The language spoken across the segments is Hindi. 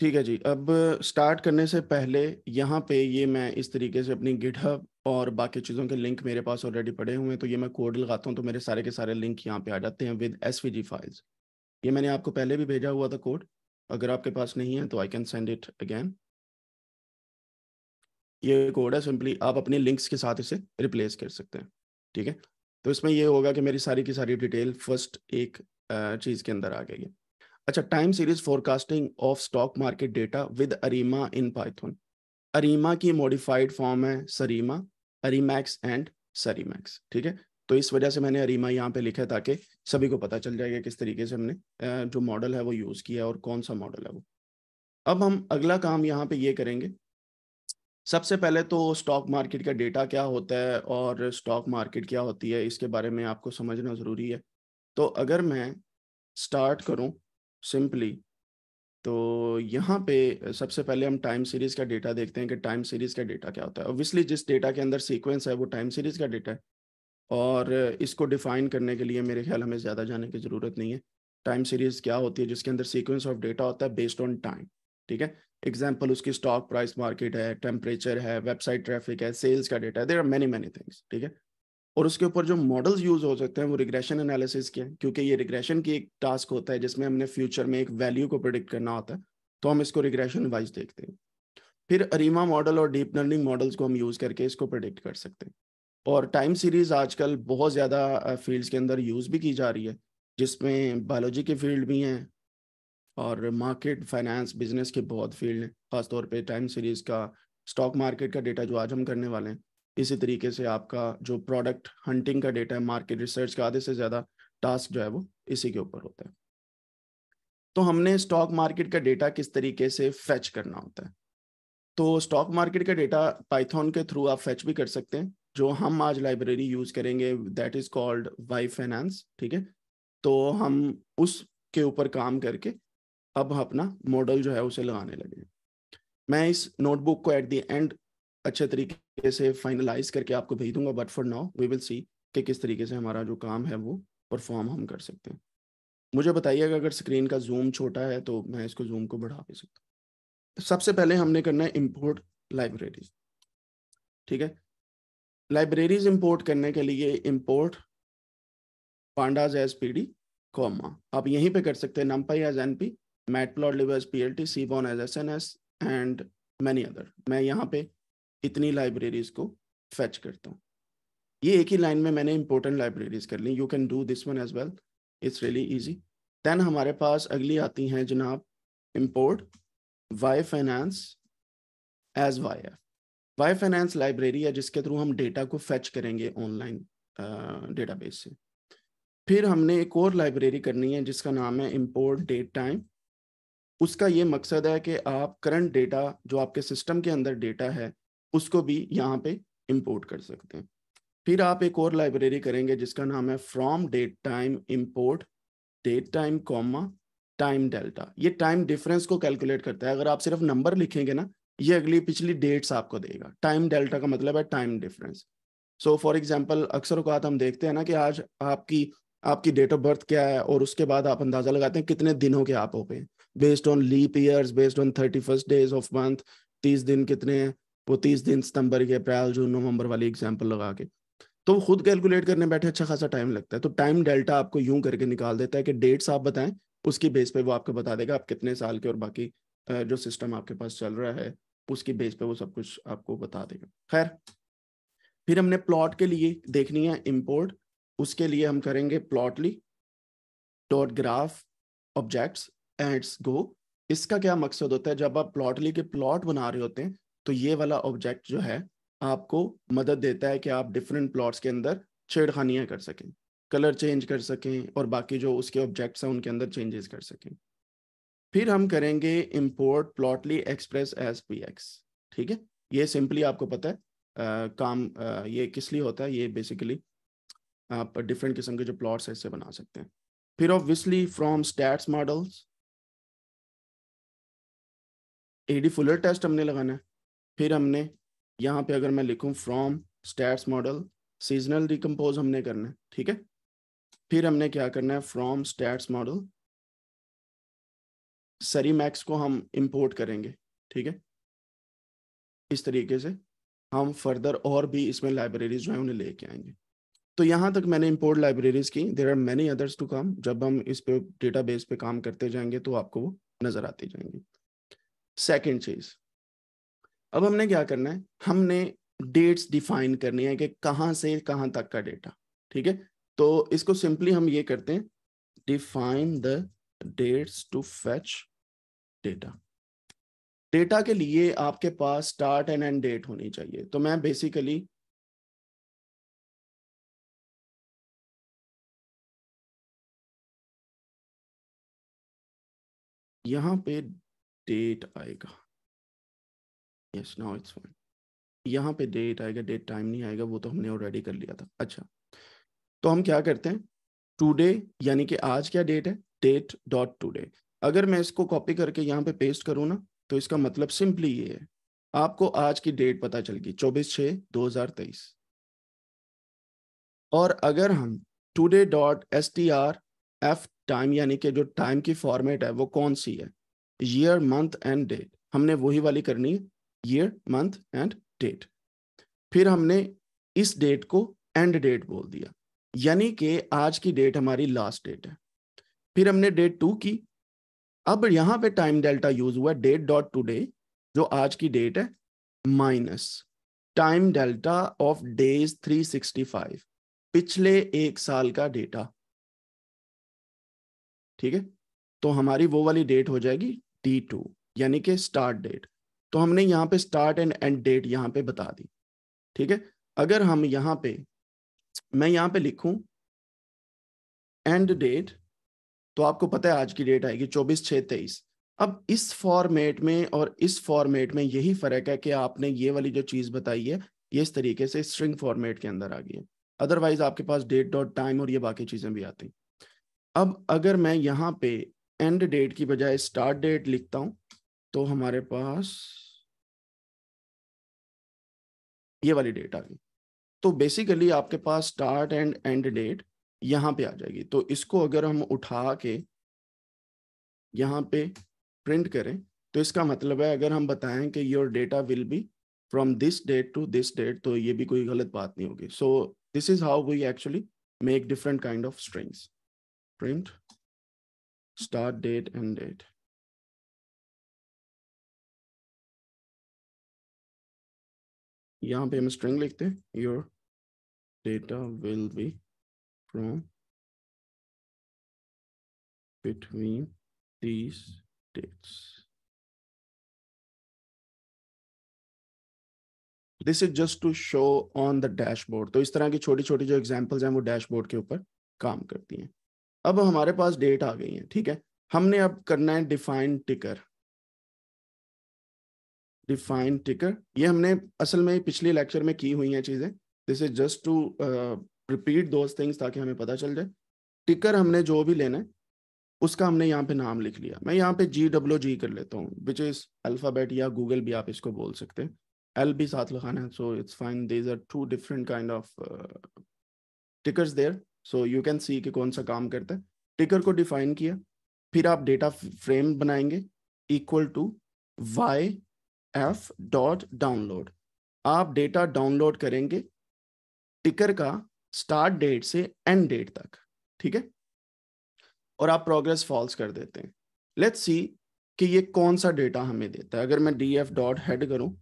ठीक है जी अब स्टार्ट करने से पहले यहाँ पे ये मैं इस तरीके से अपनी गिटहब और बाकी चीज़ों के लिंक मेरे पास ऑलरेडी पड़े हुए हैं तो ये मैं कोड लगाता हूँ तो मेरे सारे के सारे लिंक यहाँ पे आ जाते हैं विद एस फाइल्स ये मैंने आपको पहले भी भेजा हुआ था कोड अगर आपके पास नहीं है तो I can send it again ये कोड है सिंपली आप अपने लिंक्स के साथ इसे रिप्लेस कर सकते हैं ठीक है तो इसमें यह होगा कि मेरी सारी की सारी डिटेल फर्स्ट एक चीज़ के अंदर आ गई है अच्छा time series forecasting of stock market data with ARIMA in Python ARIMA की मॉडिफाइड फॉर्म है सरीमा अरीमैक्स एंड सरीमैक्स ठीक है तो इस वजह से मैंने अरीमा यहाँ पे लिखा है ताकि सभी को पता चल जाएगा किस तरीके से हमने जो मॉडल है वो यूज़ किया और कौन सा मॉडल है वो अब हम अगला काम यहाँ पे ये करेंगे सबसे पहले तो स्टॉक मार्केट का डेटा क्या होता है और स्टॉक मार्केट क्या होती है इसके बारे में आपको समझना ज़रूरी है तो अगर मैं स्टार्ट करूँ सिंपली तो यहाँ पे सबसे पहले हम टाइम सीरीज का डेटा देखते हैं कि टाइम सीरीज का डेटा क्या होता है ऑब्वियसली जिस डेटा के अंदर सीक्वेंस है वो टाइम सीरीज का डेटा है और इसको डिफाइन करने के लिए मेरे ख्याल हमें ज़्यादा जाने की ज़रूरत नहीं है टाइम सीरीज क्या होती है जिसके अंदर सीक्वेंस ऑफ डेटा होता है बेस्ड ऑन टाइम ठीक है एग्जाम्पल उसकी स्टॉक प्राइस मार्केट है टेम्परेचर है वेबसाइट ट्रैफिक है सेल्स का डेटा है there are many many things ठीक है और उसके ऊपर जो मॉडल्स यूज हो सकते हैं वो रिग्रेशन एनालिसिस के हैं क्योंकि ये रिग्रेशन की एक टास्क होता है जिसमें हमने फ्यूचर में एक वैल्यू को प्रिडिक्ट करना होता है तो हम इसको रिग्रेशन वाइज देखते हैं फिर अरीमा मॉडल और डीप लर्निंग मॉडल्स को हम यूज करके इसको प्रिडिक्ट कर सकते हैं और टाइम सीरीज आजकल बहुत ज़्यादा फील्ड्स के अंदर यूज भी की जा रही है जिसमें बायोलॉजी के फील्ड भी हैं और मार्केट फाइनेंस बिजनेस के बहुत फील्ड हैं खासतौर पर टाइम सीरीज का स्टॉक मार्केट का डेटा जो आज हम करने वाले हैं इसी तरीके से आपका जो प्रोडक्ट हंटिंग का डेटा है मार्केट रिसर्च का आधे से ज़्यादा टास्क जो है वो इसी के ऊपर होता है तो हमने स्टॉक मार्केट का डेटा किस तरीके से फेच करना होता है तो स्टॉक मार्केट का डेटा पाइथन के थ्रू आप फेच भी कर सकते हैं जो हम आज लाइब्रेरी यूज करेंगे that is called Y finance ठीक है तो हम उसके ऊपर काम करके अब अपना मॉडल जो है उसे लगाने लगे मैं इस नोटबुक को एट द एंड अच्छे तरीके से फाइनलाइज करके आपको भेज दूंगा but for now we will see कि किस तरीके से हमारा जो काम है वो परफॉर्म हम कर सकते हैं मुझे बताइएगा अगर स्क्रीन का जूम छोटा है तो मैं इसको जूम को बढ़ा भी सकता हूँ तो सबसे पहले हमने करना है इम्पोर्ट लाइब्रेरीज ठीक है लाइब्रेरीज इम्पोर्ट करने के लिए import pandas as P D comma आप यहीं पे कर सकते हैं numpy as N P matplotlib P L T seaborn as S N S and many other मैं यहाँ पे इतनी लाइब्रेरीज को फेच करता हूँ ये एक ही लाइन में मैंने इंपॉर्टेंट लाइब्रेरीज कर ली you can do this one as well it's really easy then हमारे पास अगली आती हैं जनाब import Y finance as Y F Y finance library है जिसके थ्रू हम डेटा को फेच करेंगे ऑनलाइन डेटाबेस से फिर हमने एक और लाइब्रेरी करनी है जिसका नाम है इम्पोर्ट डेट टाइम उसका ये मकसद है कि आप करंट डेटा जो आपके सिस्टम के अंदर डेटा है उसको भी यहाँ पे इम्पोर्ट कर सकते हैं फिर आप एक और लाइब्रेरी करेंगे जिसका नाम है from date time import date time comma time delta ये टाइम डिफरेंस को कैलकुलेट करता है अगर आप सिर्फ नंबर लिखेंगे ना ये अगली पिछली डेट्स आपको देगा टाइम डेल्टा का मतलब है time difference so for example अक्सर अकात हम देखते हैं ना कि आज आपकी आपकी डेट ऑफ बर्थ क्या है और उसके बाद आप अंदाजा लगाते हैं कितने दिनों के आप हो गए based on leap years based on thirty first days of month तीस दिन कितने हैं वो तीस दिन सितंबर के अप्रैल जून नवंबर वाली एग्जाम्पल लगा के तो खुद कैलकुलेट करने बैठे अच्छा खासा टाइम लगता है तो टाइम डेल्टा आपको यूं करके निकाल देता है कि डेट्स आप बताएं उसकी बेस पे वो आपको बता देगा आप कितने साल के और बाकी जो सिस्टम आपके पास चल रहा है उसकी बेस पे वो सब कुछ आपको बता देगा खैर फिर हमने प्लॉट के लिए देखनी है इम्पोर्ट उसके लिए हम करेंगे plotly dot graph objects ends go इसका क्या मकसद होता है जब आप प्लॉटली के प्लॉट बना रहे होते हैं तो ये वाला ऑब्जेक्ट जो है आपको मदद देता है कि आप डिफरेंट प्लॉट्स के अंदर छेड़खानियाँ कर सकें कलर चेंज कर सकें और बाकी जो उसके ऑब्जेक्ट्स हैं उनके अंदर चेंजेस कर सकें फिर हम करेंगे import plotly express as P X ठीक है ये सिंपली आपको पता है आ, काम आ, ये किस लिए होता है ये बेसिकली आप डिफरेंट किस्म के जो प्लॉट्स हैं इससे बना सकते हैं फिर obviously from stats models A D fuller test हमने लगाना है फिर हमने यहाँ पे अगर मैं लिखूँ from stats model seasonal recompose हमने करना है ठीक है फिर हमने क्या करना है from stats model SARIMAX को हम इंपोर्ट करेंगे ठीक है इस तरीके से हम फर्दर और भी इसमें लाइब्रेरीज जो है उन्हें लेके आएंगे तो यहाँ तक मैंने इंपोर्ट लाइब्रेरीज की there are many others to काम जब हम इस पे डेटाबेस पे काम करते जाएंगे तो आपको वो नजर आती जाएंगी सेकेंड चीज अब हमने क्या करना है हमने डेट्स डिफाइन करनी है कि कहां से कहां तक का डेटा ठीक है तो इसको सिंपली हम ये करते हैं define the dates to fetch data data के लिए आपके पास स्टार्ट एंड एंड डेट होनी चाहिए तो मैं बेसिकली यहां पे डेट आएगा यस नाउ इट्स फाइन यहाँ पे डेट आएगा डेट टाइम नहीं आएगा वो तो हमने ऑलरेडी कर लिया था अच्छा तो हम क्या करते हैं टूडे यानी कि आज क्या डेट है डेट डॉट टूडे अगर मैं इसको कॉपी करके यहाँ पे पेस्ट करूँ ना तो इसका मतलब सिंपली ये है आपको आज की डेट पता चल गई चौबीस छः दो हजार तेईस और अगर हम today dot S T R F time यानी कि जो टाइम की फॉर्मेट है वो कौन सी है ईयर मंथ एंड डेट हमने वही वाली करनी है ईयर मंथ एंड डेट फिर हमने इस डेट को एंड डेट बोल दिया यानी कि आज की डेट हमारी लास्ट डेट है फिर हमने डेट टू की अब यहां पे टाइम डेल्टा यूज हुआ डेट डॉट टू डे जो आज की डेट है minus time delta of days 365 पिछले एक साल का डेटा ठीक है तो हमारी वो वाली डेट हो जाएगी टी टू यानी कि स्टार्ट डेट तो हमने यहाँ पे स्टार्ट एंड एंड डेट यहाँ पे बता दी ठीक है अगर हम यहाँ पे मैं यहाँ पे लिखूं एंड डेट तो आपको पता है आज की डेट आएगी चौबीस छः तेईस अब इस फॉर्मेट में और इस फॉर्मेट में यही फर्क है कि आपने ये वाली जो चीज़ बताई है ये इस तरीके से स्ट्रिंग फॉर्मेट के अंदर आ गई है अदरवाइज आपके पास डेट डॉट टाइम और ये बाकी चीज़ें भी आती अब अगर मैं यहाँ पे एंड डेट की बजाय स्टार्ट डेट लिखता हूँ तो हमारे पास ये वाली डेट आ गई तो बेसिकली आपके पास स्टार्ट एंड एंड डेट यहां पे आ जाएगी तो इसको अगर हम उठा के यहाँ पे प्रिंट करें तो इसका मतलब है अगर हम बताएं कि your data will be from this date to this date तो ये भी कोई गलत बात नहीं होगी so this is how we actually make different kind of strings print start date end date यहाँ पे हम स्ट्रिंग लिखते हैं your data will be from between these dates this is just to show on the dashboard तो इस तरह की छोटी छोटी जो एग्जाम्पल्स हैं वो डैशबोर्ड के ऊपर काम करती हैं अब हमारे पास डेट आ गई है ठीक है हमने अब करना है डिफाइन टिकर डिफाइन टिकर ये हमने असल में पिछले लेक्चर में की हुई हैं चीज़ें this is just to repeat those things ताकि हमें पता चल जाए टिकर हमने जो भी लेना है उसका हमने यहाँ पे नाम लिख लिया मैं यहाँ पे जी डब्ल्यू जी कर लेता हूँ विच इज़ अल्फ़ाबेट या गूगल भी आप इसको बोल सकते हैं एल भी साथ लगाना है so it's fine these are two different kind of tickers there so you can see कि कौन सा काम करता है टिकर को डिफाइन किया फिर आप डेटा फ्रेम बनाएंगे equal to Y F dot download आप डेटा डाउनलोड करेंगे टिकर का स्टार्ट डेट से एंड डेट तक ठीक है और आप प्रोग्रेस फॉल्स कर देते हैं लेट्स सी कि ये कौन सा डेटा हमें देता है अगर मैं डी एफ डॉट हेड करूं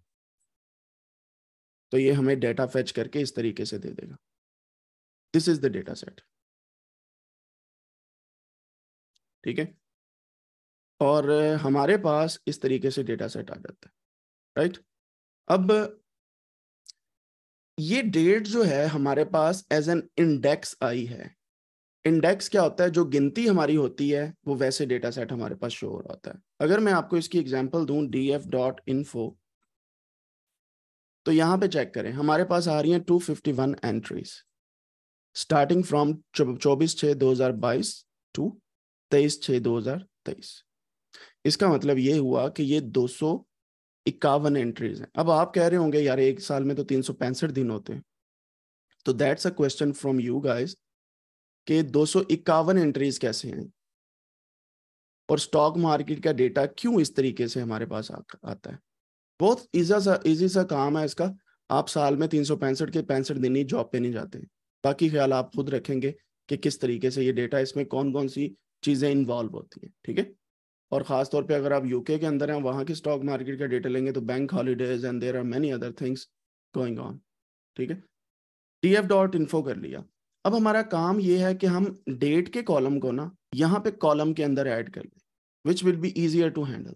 तो ये हमें डेटा फेच करके इस तरीके से दे देगा this is the data set ठीक है और हमारे पास इस तरीके से डेटा सेट आ जाता है राइट अब ये डेट जो है हमारे पास एज एन इंडेक्स आई है इंडेक्स क्या होता है जो गिनती हमारी होती है वो वैसे डेटा सेट हमारे पास शो हो रहा होता है अगर मैं आपको इसकी एग्जांपल दूं डी एफ डॉट इन्फो तो यहां पे चेक करें हमारे पास आ रही हैं 251 एंट्रीज स्टार्टिंग फ्रॉम 24 हजार 2022 टू 23 हजार 2023 इसका मतलब ये हुआ कि ये सौ इक्यावन एंट्रीज हैं अब आप कह रहे होंगे यार एक साल में तो तीन सौ पैंसठ दिन होते हैं तो that's a question from you guys कि दो सौ इक्यावन एंट्रीज कैसे हैं और स्टॉक मार्केट का डेटा क्यों इस तरीके से हमारे पास आ, आता है बहुत ईजा सा ईजी सा काम है इसका आप साल में तीन सौ पैंसठ के पैंसठ दिन ही जॉब पे नहीं जाते बाकी ख्याल आप खुद रखेंगे कि किस तरीके से ये डेटा इसमें कौन कौन सी चीज़ें इन्वॉल्व होती है ठीक है और ख़ास तौर पे अगर आप यूके के अंदर हैं वहाँ की स्टॉक मार्केट का डेटा लेंगे तो bank holidays and there are many other things going on ठीक है टी एफ डॉट इन्फो कर लिया अब हमारा काम ये है कि हम डेट के कॉलम को ना यहाँ पे कॉलम के अंदर ऐड कर लें which will be easier to handle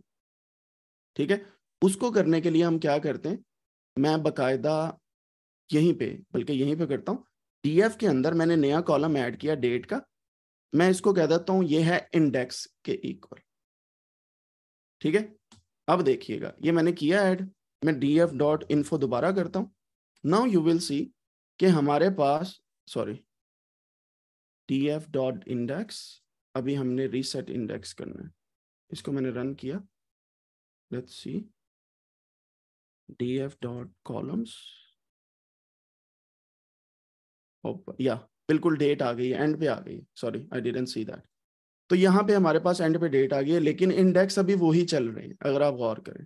ठीक है उसको करने के लिए हम क्या करते हैं मैं बाकायदा यहीं पे बल्कि यहीं पे करता हूँ डी एफ के अंदर मैंने नया कॉलम ऐड किया डेट का मैं इसको कह देता हूँ ये है इंडेक्स के इक्वल ठीक है अब देखिएगा ये मैंने किया ऐड मैं डी एफ डॉट इनफो दोबारा करता हूँ नाउ यू विल सी कि हमारे पास sorry D F dot index अभी हमने रीसेट इंडेक्स करना है इसको मैंने रन किया let's see D F dot columns या बिल्कुल डेट आ गई एंड पे आ गई sorry I didn't see that तो यहाँ पे हमारे पास एंड पे डेट आ गई है लेकिन इंडेक्स अभी वही चल रहे हैं अगर आप गौर करें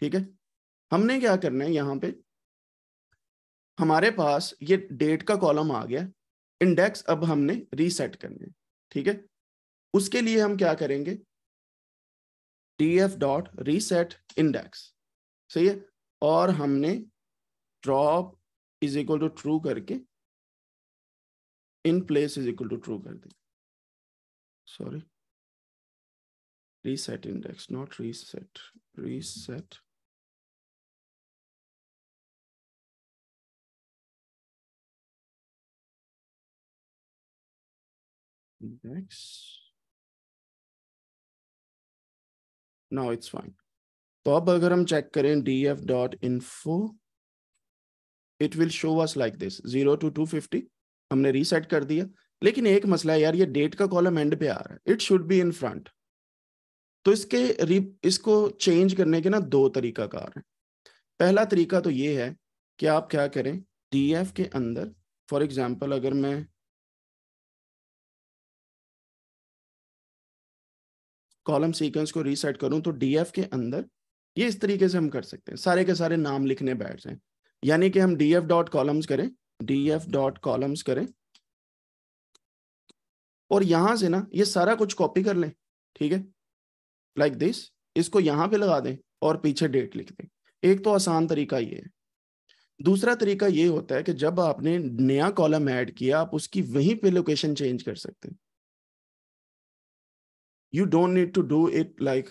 ठीक है हमने क्या करना है यहाँ पे हमारे पास ये डेट का कॉलम आ गया इंडेक्स अब हमने रीसेट करने ठीक है उसके लिए हम क्या करेंगे D F dot reset index सही है और हमने drop is equal to true करके in place is equal to true कर दिया sorry reset index not reset reset index now it's fine bob agar hum check kare df.info it will show us like this 0 to 250 हमने reset कर दिया लेकिन एक मसला है यार ये डेट का कॉलम एंड पे आ रहा है it should be in front तो इसके इसको चेंज करने के ना दो कार है पहला तरीका तो ये है कि आप क्या करें डी एफ के अंदर फॉर एग्जाम्पल अगर मैं कॉलम सीक्वेंस को रीसेट करूं तो डी एफ के अंदर ये इस तरीके से हम कर सकते हैं सारे के सारे नाम लिखने बैठ जाए यानी कि हम डी एफ डॉट कॉलम्स करें डीएफ डॉट कॉलम्स करें और यहां से ना ये सारा कुछ कॉपी कर लें ठीक है लाइक like दिस इसको यहां पे लगा दें और पीछे डेट लिख दें एक तो आसान तरीका ये है दूसरा तरीका ये होता है कि जब आपने नया कॉलम ऐड किया आप उसकी वहीं पे लोकेशन चेंज कर सकते हैं you don't need to do it like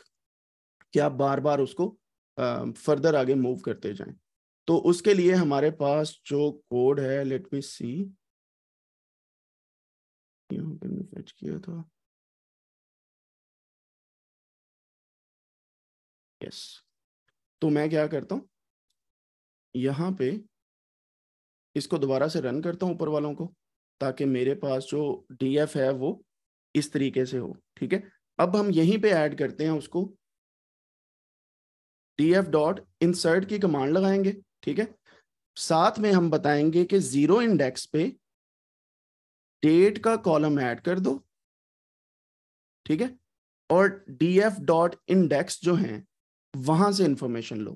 कि आप बार बार उसको फर्दर आगे मूव करते जाएं तो उसके लिए हमारे पास जो कोड है लेट मी सी कुछ किया था यस तो मैं क्या करता हूं यहां पे इसको दोबारा से रन करता हूं ऊपर वालों को ताकि मेरे पास जो डी एफ है वो इस तरीके से हो ठीक है अब हम यहीं पे ऐड करते हैं उसको डी एफ डॉट इंसर्ट की कमांड लगाएंगे ठीक है साथ में हम बताएंगे कि जीरो इंडेक्स पे डेट का कॉलम ऐड कर दो ठीक है और डी एफ डॉट इंडेक्स जो है वहां से इंफॉर्मेशन लो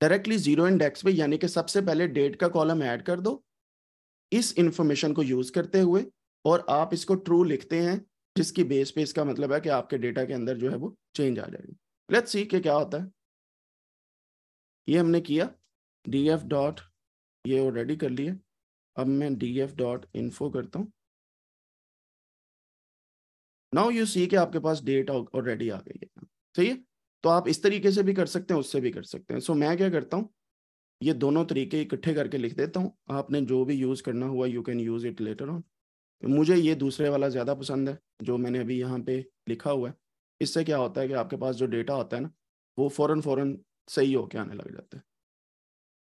डायरेक्टली जीरो इंडेक्स पे यानी कि सबसे पहले डेट का कॉलम ऐड कर दो इस इंफॉर्मेशन को यूज करते हुए और आप इसको ट्रू लिखते हैं जिसकी बेस पे इसका मतलब है कि आपके डेटा के अंदर जो है वो चेंज आ जाएगी लेट्स सी के क्या होता है ये हमने किया डी एफ डॉट ये ऑलरेडी कर लिया अब मैं डी एफ डॉट इन्फो करता हूँ नाउ यू सी के आपके पास डेट ऑलरेडी आ गई है सही है तो आप इस तरीके से भी कर सकते हैं उससे भी कर सकते हैं सो so, मैं क्या करता हूँ ये दोनों तरीके इकट्ठे करके लिख देता हूँ आपने जो भी यूज़ करना हुआ you can use it later on मुझे ये दूसरे वाला ज़्यादा पसंद है जो मैंने अभी यहाँ पे लिखा हुआ है इससे क्या होता है कि आपके पास जो डेटा होता है ना वो फ़ौरन फ़ौरन सही होके आने लग जाता है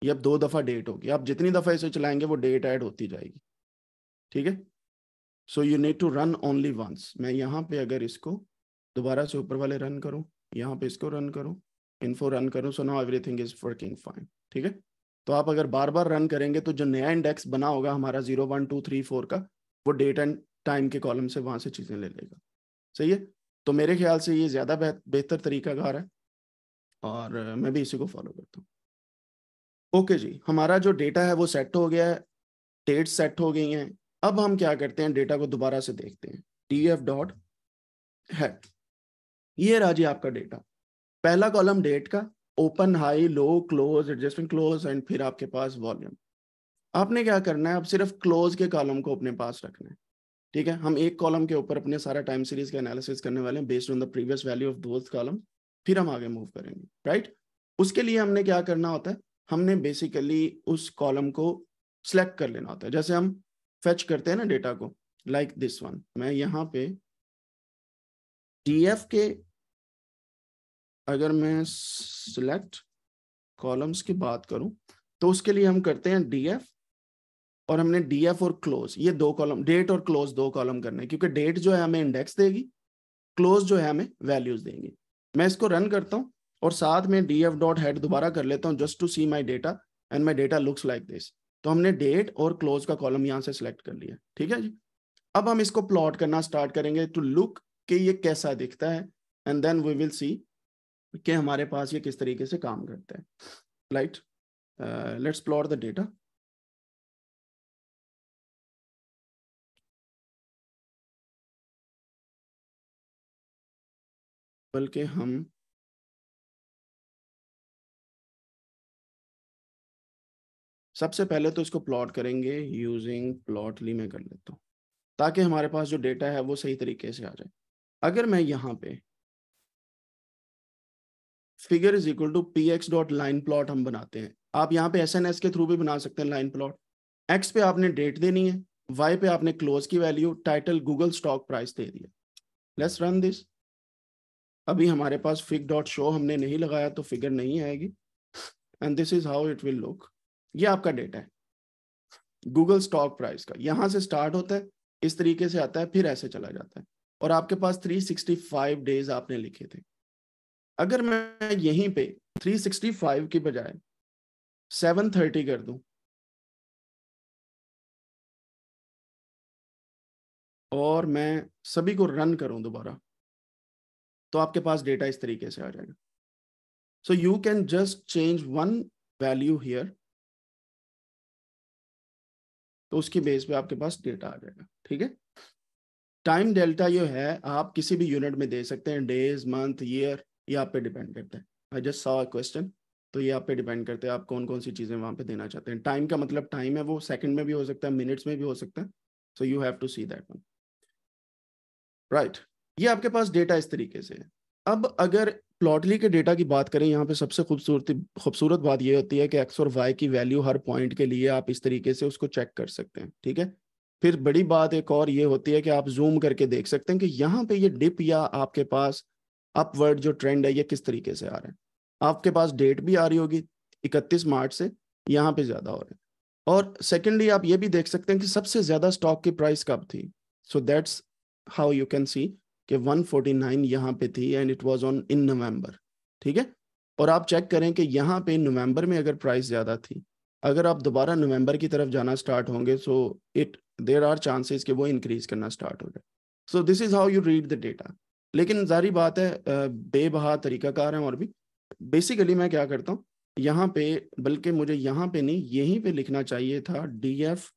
ये अब दो दफा डेट होगी आप जितनी दफा इसे चलाएंगे वो डेट ऐड होती जाएगी ठीक है so you need to run only once मैं यहाँ पे अगर इसको दोबारा से ऊपर वाले रन करूँ यहाँ पे इसको रन करूँ इन्फो रन करूँ so now everything is working fine ठीक है तो आप अगर बार बार रन करेंगे तो जो नया इंडेक्स बना होगा हमारा zero one two three four का वो डेट एंड टाइम के कॉलम से वहाँ से चीज़ें ले लेगा सही है तो मेरे ख्याल से ये ज़्यादा बेहतर तरीका कार है और मैं भी इसी को फॉलो करता हूँ ओके okay जी हमारा जो डेटा है वो सेट हो गया है डेट सेट हो गई हैं अब हम क्या करते हैं डेटा को दोबारा से देखते हैं टी एफ डॉट है ये रहा जी आपका डेटा पहला कॉलम डेट का open high low close adjustment close and फिर आपके पास वॉल्यूम आपने क्या करना है अब सिर्फ क्लोज के कॉलम को अपने पास रखना है ठीक है हम एक कॉलम के ऊपर अपने सारा टाइम सीरीज का एनालिसिस करने वाले हैं based on the previous value of दोस्त कॉलम फिर हम आगे मूव करेंगे राइट उसके लिए हमने क्या करना होता है हमने बेसिकली उस कॉलम को सिलेक्ट कर लेना होता है जैसे हम फेच करते हैं ना डेटा को लाइक दिस वन मैं यहाँ पे डी एफ के अगर मैं सिलेक्ट कॉलम्स की बात करूं तो उसके लिए हम करते हैं डी एफ और हमने डी एफ और क्लोज ये दो कॉलम डेट और क्लोज दो कॉलम करने क्योंकि डेट जो है हमें इंडेक्स देगी क्लोज जो है हमें वैल्यूज देंगे मैं इसको रन करता हूँ और साथ में डी एफ डॉट हेड दोबारा कर लेता हूँ just to see my data and my data looks like this तो हमने डेट और क्लोज का कॉलम यहाँ से सिलेक्ट कर लिया ठीक है जी अब हम इसको प्लॉट करना स्टार्ट करेंगे टू लुक कि ये कैसा दिखता है and then we will see कि हमारे पास ये किस तरीके से काम करता है right let's plot the data बल्कि हम सबसे पहले तो इसको प्लॉट करेंगे यूजिंग प्लॉटली में कर लेता हूँ ताकि हमारे पास जो डेटा है वो सही तरीके से आ जाए अगर मैं यहाँ पे figure is equal to P X dot line plot हम बनाते हैं आप यहाँ पे एस एन एस के थ्रू भी बना सकते हैं लाइन प्लॉट एक्स पे आपने डेट देनी है वाई पे आपने क्लोज की value title Google stock price दे दिया लेट्स रन दिस अभी हमारे पास फिग डॉट शो हमने नहीं लगाया तो फिगर नहीं आएगी and this is how it will look ये आपका डेटा है गूगल स्टॉक प्राइस का यहां से स्टार्ट होता है इस तरीके से आता है फिर ऐसे चला जाता है और आपके पास 365 डेज आपने लिखे थे अगर मैं यहीं पे 365 की बजाय 730 कर दूं और मैं सभी को रन करूं दोबारा तो आपके पास डेटा इस तरीके से आ जाएगा so you can just change one value here तो उसकी बेस पे आपके पास डेटा आ जाएगा ठीक है टाइम डेल्टा जो है आप किसी भी यूनिट में दे सकते हैं डेज मंथ ईयर ये आप पे डिपेंड करते हैं आई जस्ट सॉ क्वेश्चन तो ये आप पे डिपेंड करते हैं आप कौन कौन सी चीज़ें वहां पे देना चाहते हैं टाइम का मतलब टाइम है वो सेकंड में भी हो सकता है मिनट्स में भी हो सकता है so you have to see that one right ये आपके पास डेटा इस तरीके से है अब अगर प्लॉटली के डेटा की बात करें यहाँ पे सबसे खूबसूरती खूबसूरत बात यह होती है कि एक्स और वाई की वैल्यू हर पॉइंट के लिए आप इस तरीके से उसको चेक कर सकते हैं ठीक है फिर बड़ी बात एक और ये होती है कि आप जूम करके देख सकते हैं कि यहाँ पे ये डिप या आपके पास अपवर्ड जो ट्रेंड है ये किस तरीके से आ रहा है आपके पास डेट भी आ रही होगी इकतीस मार्च से यहाँ पे ज़्यादा हो रहा है और सेकेंडली आप ये भी देख सकते हैं कि सबसे ज़्यादा स्टॉक की प्राइस कब थी so that's how you can see कि 149 यहाँ पे थी and it was on in November ठीक है और आप चेक करें कि यहाँ पे नवंबर में अगर प्राइस ज़्यादा थी अगर आप दोबारा नवंबर की तरफ जाना स्टार्ट होंगे so it there are chances कि वो इंक्रीज करना स्टार्ट हो जाए so this is how you read the data लेकिन जारी बात है बेबहा तरीक़ाकार हैं और भी बेसिकली मैं क्या करता हूँ यहाँ पे बल्कि मुझे यहाँ पे नहीं यहीं पे लिखना चाहिए था डी एफ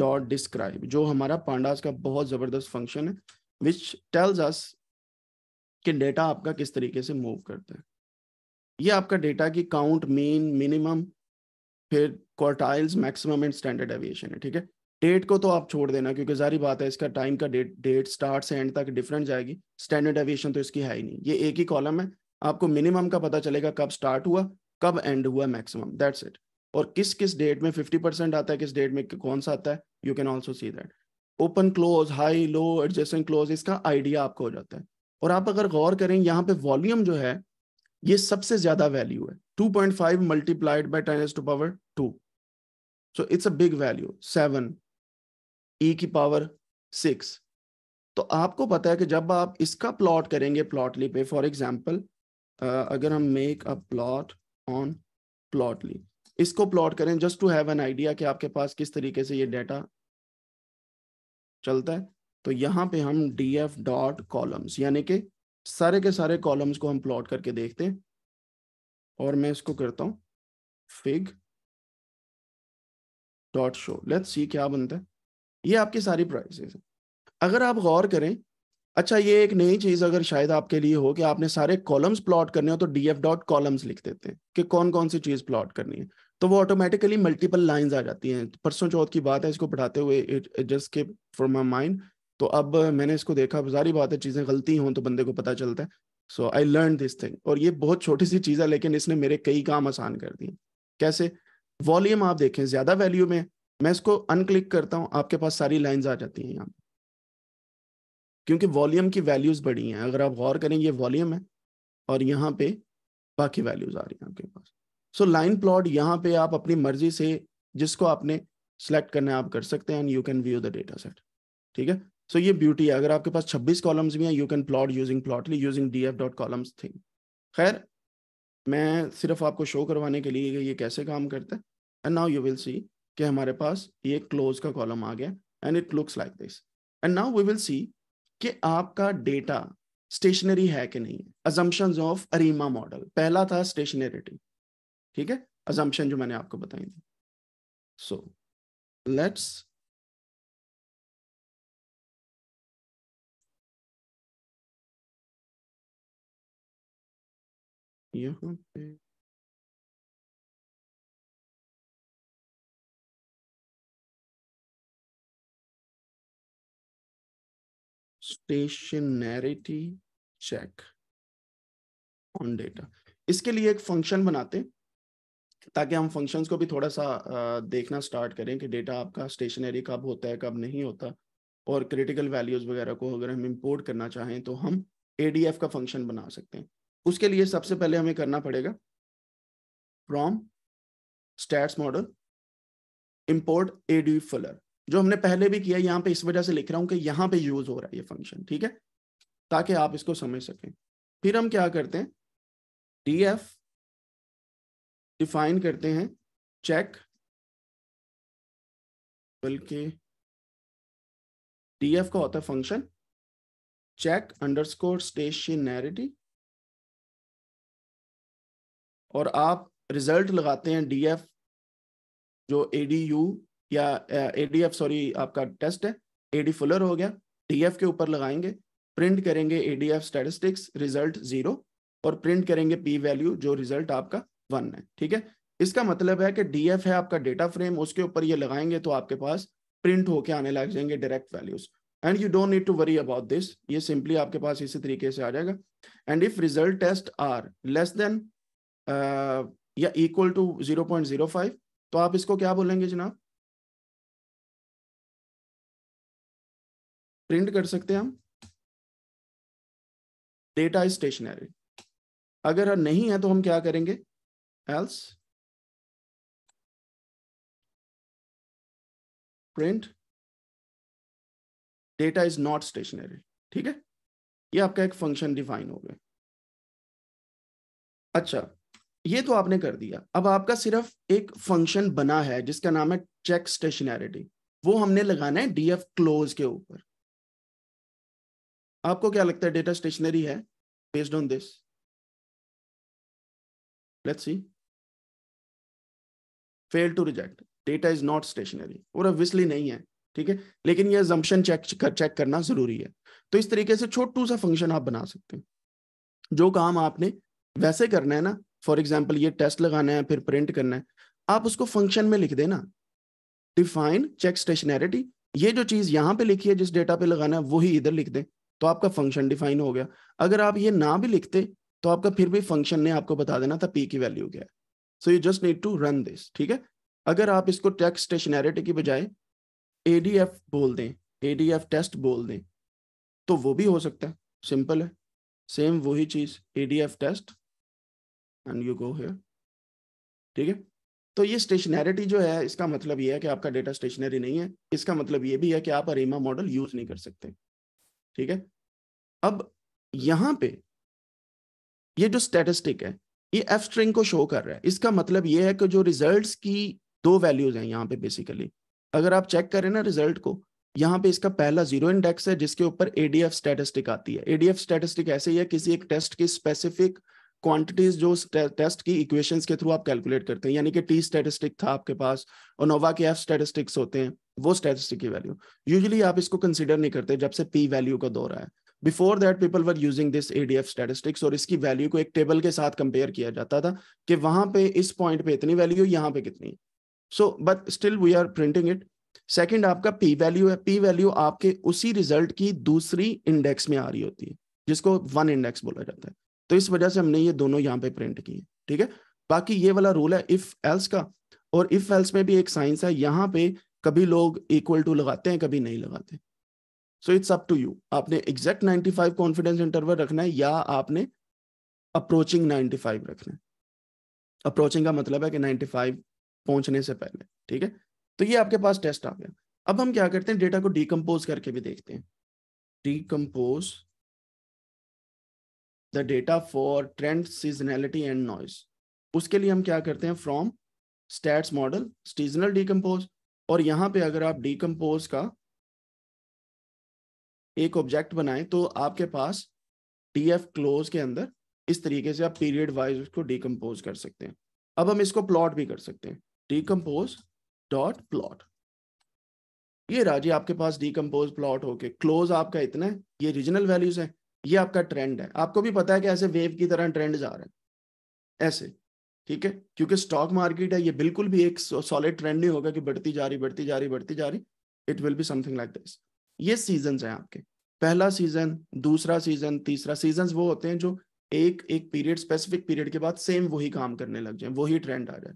डॉट डिस्क्राइब जो हमारा पांडास का बहुत ज़बरदस्त फंक्शन है विच टेल्स अस कि डेटा आपका किस तरीके से मूव करता है ये आपका डेटा की काउंट मीन मिनिमम फिर quartiles maximum and standard deviation है ठीक है डेट को तो आप छोड़ देना क्योंकि जारी बात है इसका टाइम का डेट डेट स्टार्ट से एंड तक डिफरेंट जाएगी स्टैंडर्ड एविएशन तो इसकी है ही नहीं ये एक ही कॉलम है आपको मिनिमम का पता चलेगा कब स्टार्ट हुआ कब एंड हुआ मैक्सिमम दैट्स इट और किस किस डेट में 50 परसेंट आता है किस डेट में कौन सा आता है you can also see that open close high low adjusting close इसका आइडिया आपको हो जाता है और आप अगर गौर करें यहाँ पे वॉल्यूम जो है ये सबसे ज्यादा वैल्यू है 2.5 point five multiplied by ten to power two so it's a big value seven E की पावर सिक्स तो आपको पता है कि जब आप इसका प्लॉट करेंगे प्लॉटली पे फॉर एग्जाम्पल अगर हम make a plot on plotly इसको प्लॉट करें just to have an idea कि आपके पास किस तरीके से ये डाटा चलता है तो यहाँ पे हम डी एफ डॉट कॉलम्स यानी कि सारे के सारे कॉलम्स को हम प्लॉट करके देखते हैं और मैं इसको करता हूँ fig dot show let see क्या बनता है ये आपकी सारी प्राइसेस है अगर आप गौर करें अच्छा ये एक नई चीज़ अगर शायद आपके लिए हो कि आपने सारे कॉलम्स प्लॉट करने हो तो डी एफ डॉट कॉलम्स लिख देते हैं कि कौन कौन सी चीज़ प्लॉट करनी है तो वो ऑटोमेटिकली मल्टीपल लाइंस आ जाती हैं परसों चौथ की बात है इसको पढ़ाते हुए जस्ट के फॉर माई माइंड तो अब मैंने इसको देखा सारी बात है चीज़ें गलती हों तो बंदे को पता चलता है so I learn this thing और ये बहुत छोटी सी चीज़ है लेकिन इसने मेरे कई काम आसान कर दिए कैसे वॉल्यूम आप देखें ज़्यादा वैल्यू में मैं इसको अनक्लिक करता हूँ आपके पास सारी लाइन्स आ जाती हैं यहाँ क्योंकि वॉल्यूम की वैल्यूज़ बढ़ी हैं अगर आप गौर करें ये वॉल्यूम है और यहाँ पे बाकी वैल्यूज़ आ रही हैं आपके पास सो लाइन प्लॉट यहाँ पे आप अपनी मर्जी से जिसको आपने सेलेक्ट करना है आप कर सकते हैं and you can view the data set ठीक है सो ये ब्यूटी है अगर आपके पास 26 कॉलम्स भी हैं you can plot using plotly using D F dot columns thing खैर मैं सिर्फ आपको शो करवाने के लिए ये कैसे काम करता है and now you will see कि हमारे पास ये क्लोज का कॉलम आ गया and it looks like this and now we will see कि आपका डेटा स्टेशनरी है कि नहीं है ऑफ अरीमा मॉडल पहला था स्टेशनरिटी ठीक है अजम्पन जो मैंने आपको बताई थी सो लेट्स यहाँ पे स्टेशनैरिटी चेक ऑन डेटा इसके लिए एक फंक्शन बनाते हैं ताकि हम फंक्शंस को भी थोड़ा सा देखना स्टार्ट करें कि डेटा आपका स्टेशनरी कब होता है कब नहीं होता और क्रिटिकल वैल्यूज़ वगैरह को अगर हम इम्पोर्ट करना चाहें तो हम ए का फंक्शन बना सकते हैं उसके लिए सबसे पहले हमें करना पड़ेगा from stats model import A fuller जो हमने पहले भी किया यहाँ पे इस वजह से लिख रहा हूँ कि यहाँ पे यूज हो रहा है ये फंक्शन ठीक है ताकि आप इसको समझ सकें फिर हम क्या करते हैं डी एफ डिफाइन करते हैं चेक बल्कि डीएफ का होता है फंक्शन चेक अंडरस्कोर स्टेशनैरिटी और आप रिजल्ट लगाते हैं डीएफ जो एडीयू या एडीएफ सॉरी आपका टेस्ट है एडी फुलर हो गया डीएफ के ऊपर लगाएंगे प्रिंट करेंगे एडीएफ स्टैटिस्टिक्स रिजल्ट जीरो और प्रिंट करेंगे पी वैल्यू जो रिजल्ट आपका वन है ठीक है इसका मतलब है कि डीएफ है आपका डेटा फ्रेम उसके ऊपर ये लगाएंगे तो आपके पास प्रिंट होके आने लग जाएंगे direct values and you don't need to worry about this ये सिंपली आपके पास इसी तरीके से आ जाएगा and if result test are less than या equal to zero point zero five तो आप इसको क्या बोलेंगे जनाब प्रिंट कर सकते हैं हम डेटा स्टेशनरी अगर नहीं है तो हम क्या करेंगे else print data is not stationary ठीक है ये आपका एक फंक्शन डिफाइन हो गया अच्छा ये तो आपने कर दिया अब आपका सिर्फ एक फंक्शन बना है जिसका नाम है चेक स्टेशनरिटी वो हमने लगाना है डीएफ क्लोज के ऊपर आपको क्या लगता है डेटा स्टेशनरी है based on this let's see fail to reject data is not stationary और ऑब्वियसली नहीं है ठीक है लेकिन ये जम्पन चेक कर, चेक करना जरूरी है तो इस तरीके से छोटू सा फंक्शन आप बना सकते हैं जो काम आपने वैसे करना है ना फॉर एग्जाम्पल ये टेस्ट लगाना है फिर प्रिंट करना है आप उसको फंक्शन में लिख देना डिफाइन चेक स्टेशनरिटी ये जो चीज यहाँ पे लिखी है जिस डेटा पे लगाना है वही इधर लिख दें तो आपका फंक्शन डिफाइन हो गया अगर आप ये ना भी लिखते तो आपका फिर भी फंक्शन ने आपको बता देना था पी की वैल्यू क्या है so you just need to run this ठीक है अगर आप इसको टेक्स्ट स्टेशनैरिटी की बजाय ए बोल दें ए टेस्ट बोल दें तो वो भी हो सकता है सिंपल है सेम वही चीज a test and you go here ठीक है तो ये स्टेशनैरिटी जो है इसका मतलब ये है कि आपका डेटा स्टेशनरी नहीं है इसका मतलब ये भी है कि आप अरेमा मॉडल यूज नहीं कर सकते ठीक है अब यहां पे ये जो स्टेटिस्टिक है ये एफ स्ट्रिंग को शो कर रहा है इसका मतलब ये है कि जो रिजल्ट्स की दो वैल्यूज हैं यहाँ पे बेसिकली अगर आप चेक करें ना रिजल्ट को यहाँ पे इसका पहला जीरो इंडेक्स है जिसके ऊपर एडीएफ स्टैटिस्टिक आती है एडीएफ स्टेटिस्टिक ऐसे ही है किसी एक टेस्ट की स्पेसिफिक क्वांटिटीज जो टेस्ट की इक्वेशंस के थ्रू आप कैलकुलेट करते हैं यानी कि टी स्टेटिस्टिक था आपके पास और नोवा के एफ स्टेटिस्टिक्स होते हैं वो स्टेटिस्टिक की वैल्यू यूजली आप इसको कंसिडर नहीं करते जब से पी वैल्यू का दौर है before that people were using this ADF statistics और इसकी वैल्यू को एक टेबल के साथ कंपेयर किया जाता था कि वहां पे इस पॉइंट पे इतनी वैल्यू यहाँ पे कितनी है so but still we are printing it second आपका पी वैल्यू है पी वैल्यू आपके उसी रिजल्ट की दूसरी इंडेक्स में आ रही होती है जिसको वन इंडेक्स बोला जाता है तो इस वजह से हमने ये दोनों यहाँ पे प्रिंट किए ठीक है बाकी ये वाला रूल है इफ एल्स का और इफ एल्स में भी एक साइंस है यहाँ पे कभी लोग इक्वल टू लगाते हैं कभी नहीं लगाते so it's up to you आपने एग्जैक्ट 95 कॉन्फिडेंस इंटरवल रखना है या आपने अप्रोचिंग 95 रखना है अप्रोचिंग का मतलब है कि 95 पहुंचने से पहले ठीक है तो ये आपके पास टेस्ट आ गया अब हम क्या करते हैं डेटा को डिकम्पोज करके भी देखते हैं decompose the data for trend seasonality and noise उसके लिए हम क्या करते हैं from stats model seasonal decompose और यहाँ पे अगर आप डीकम्पोज का एक ऑब्जेक्ट बनाए तो आपके पास टी एफ क्लोज के अंदर इस तरीके से आप पीरियड वाइज उसको डिकम्पोज कर सकते हैं अब हम इसको प्लॉट भी कर सकते हैं डिकम्पोज डॉट प्लॉट ये राजी आपके पास डिकम्पोज प्लॉट होके क्लोज आपका इतना है ये रीजनल वैल्यूज है ये आपका ट्रेंड है आपको भी पता है कि ऐसे वेव की तरह ट्रेंड जा रहे हैं ऐसे ठीक है क्योंकि स्टॉक मार्केट है ये बिल्कुल भी एक सॉलिड ट्रेंड नहीं होगा कि बढ़ती जा रही बढ़ती जा रही बढ़ती जा रही it will be something like this ये सीजन है आपके पहला सीजन दूसरा सीजन तीसरा सीजन वो होते हैं जो एक एक पीरियड स्पेसिफिक पीरियड के बाद सेम वही काम करने लग जाए वही ट्रेंड आ जाए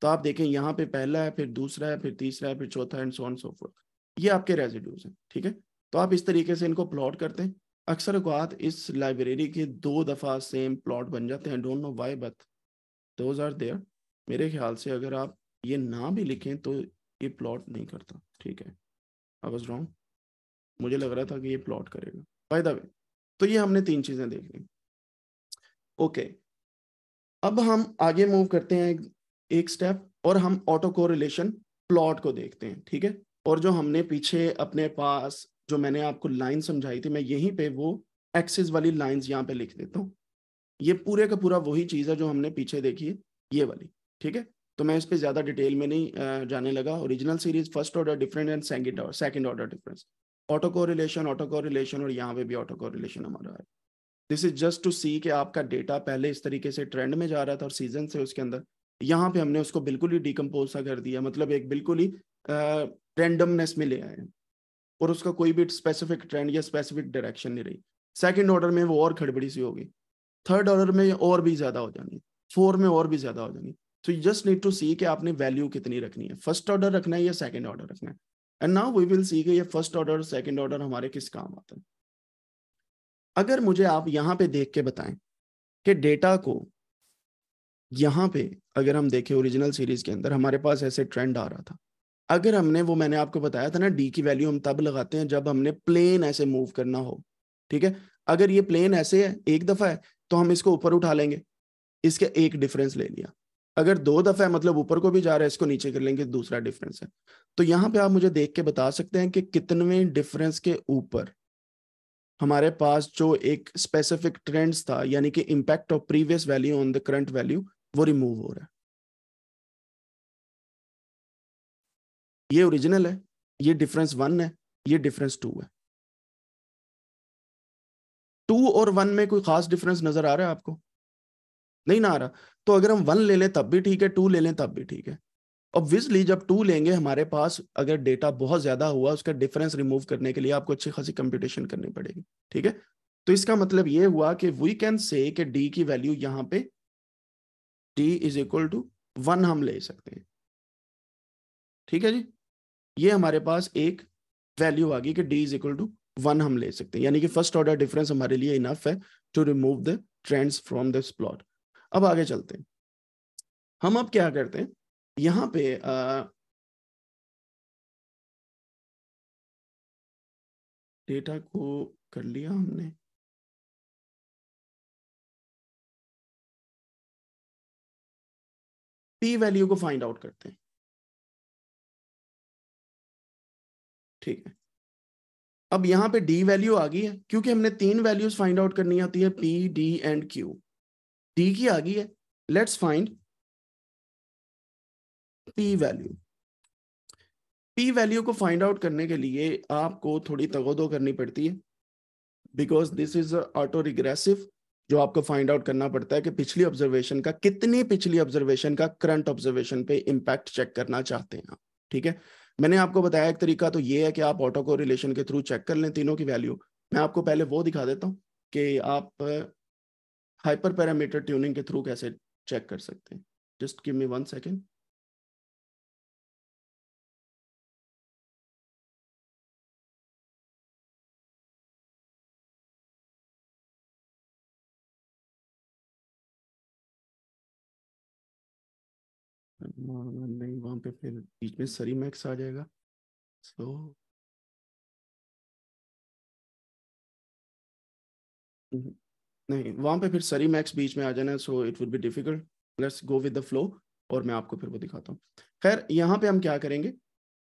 तो आप देखें यहाँ पे पहला है फिर दूसरा है फिर तीसरा है फिर चौथा एंड सोन सो फोर्थ ये आपके रेजिड्यूज हैं ठीक है तो आप इस तरीके से इनको प्लॉट करते हैं अक्सर अवत इस लाइब्रेरी के दो दफ़ा सेम प्लॉट बन जाते हैं don't know why but those are there मेरे ख्याल से अगर आप ये ना भी लिखें तो ये प्लॉट नहीं करता ठीक है आई वॉज रॉन्ग मुझे लग रहा था कि ये प्लॉट करेगा बाय द वे तो ये हमने तीन चीजें देख ली ओके अब हम आगे मूव करते हैं एक स्टेप और हम ऑटो को रिलेशन प्लॉट को देखते हैं ठीक है और जो हमने पीछे अपने पास जो मैंने आपको लाइन समझाई थी मैं यहीं पे वो एक्सिस वाली लाइंस यहाँ पे लिख देता हूँ ये पूरे का पूरा वही चीज़ है जो हमने पीछे देखी है ये वाली ठीक है तो मैं इस पर ज़्यादा डिटेल में नहीं जाने लगा original series first order different and second second order difference autocorrelation autocorrelation relation relation और यहाँ पे भी ऑटोकोरिलेशन रिलेशन हमारा है this is just to see कि आपका डेटा पहले इस तरीके से ट्रेंड में जा रहा था और सीजन से उसके अंदर यहाँ पे हमने उसको बिल्कुल ही डिकम्पोज सा कर दिया मतलब एक बिल्कुल ही रेंडमनेस में ले आए और उसका कोई भी स्पेसिफिक ट्रेंड या स्पेसिफिक डायरेक्शन नहीं रही सेकेंड ऑर्डर में वो और खड़बड़ी सी होगी थर्ड ऑर्डर में और भी ज़्यादा हो जानी फोर में और भी ज़्यादा हो जानी तो you just need to see कि आपने वैल्यू कितनी रखनी है फर्स्ट ऑर्डर रखना है या सेकेंड ऑर्डर रखना है and now we will see ये फर्स्ट ऑर्डर सेकंड ऑर्डर हमारे किस काम आते हैं अगर मुझे आप यहाँ पे देख के बताएं कि डेटा को यहाँ पे अगर हम देखें ओरिजिनल सीरीज के अंदर हमारे पास ऐसे ट्रेंड आ रहा था अगर हमने वो मैंने आपको बताया था ना डी की वैल्यू हम तब लगाते हैं जब हमने प्लेन ऐसे मूव करना हो ठीक है अगर ये प्लेन ऐसे है एक दफा है तो हम इसको ऊपर उठा लेंगे इसके एक डिफरेंस ले लिया अगर दो दफा मतलब ऊपर को भी जा रहा है इसको नीचे कर लेंगे दूसरा डिफरेंस है तो यहाँ पे आप मुझे देख के बता सकते हैं कि कितने डिफरेंस के ऊपर हमारे पास जो एक स्पेसिफिक ट्रेंड्स था यानी कि impact of previous value on the current value वो रिमूव हो रहा है ये ओरिजिनल है ये डिफरेंस वन है ये डिफरेंस टू है टू और वन में कोई खास डिफरेंस नजर आ रहा है आपको नहीं ना आ रहा तो अगर हम वन ले लें तब भी ठीक है टू ले लें तब भी ठीक है ऑब्वियसली जब टू लेंगे हमारे पास अगर डेटा बहुत ज्यादा हुआ उसका डिफरेंस रिमूव करने के लिए आपको अच्छी खासी कंप्यूटेशन करनी पड़ेगी ठीक है तो इसका मतलब ये हुआ कि वी कैन से डी की वैल्यू यहाँ पे D is equal to one हम ले सकते हैं ठीक है जी ये हमारे पास एक वैल्यू आ गई कि D is equal to one हम ले सकते हैं यानी कि फर्स्ट ऑर्डर डिफरेंस हमारे लिए इनफ है to remove the trends from this plot अब आगे चलते हैं हम अब क्या करते हैं यहां पे आ, डेटा को कर लिया हमने पी वैल्यू को फाइंड आउट करते हैं ठीक है अब यहां पे डी वैल्यू आ गई है क्योंकि हमने तीन वैल्यूज फाइंड आउट करनी आती है P D and Q T की आ गई है let's find P value P value को फाइंड आउट करने के लिए आपको थोड़ी तगोदो करनी पड़ती है because this is auto regressive जो आपको फाइंड आउट करना पड़ता है कि पिछली ऑब्जर्वेशन का कितनी पिछली ऑब्जर्वेशन का करंट ऑब्जर्वेशन पे इम्पैक्ट चेक करना चाहते हैं आप ठीक है मैंने आपको बताया एक तरीका तो ये है कि आप ऑटो को रिलेशन के थ्रू चेक कर लें तीनों की वैल्यू मैं आपको पहले वो दिखा देता हूँ कि आप हाइपर पैरामीटर ट्यूनिंग के थ्रू कैसे चेक कर सकते हैं just give me one second नहीं वहां पे फिर बीच में सरी मैक्स आ जाएगा सो so... हम्म, नहीं वहाँ पे फिर सरी मैक्स बीच में आ जाना so it would be difficult let's go with the flow और मैं आपको फिर वो दिखाता हूँ खैर यहाँ पे हम क्या करेंगे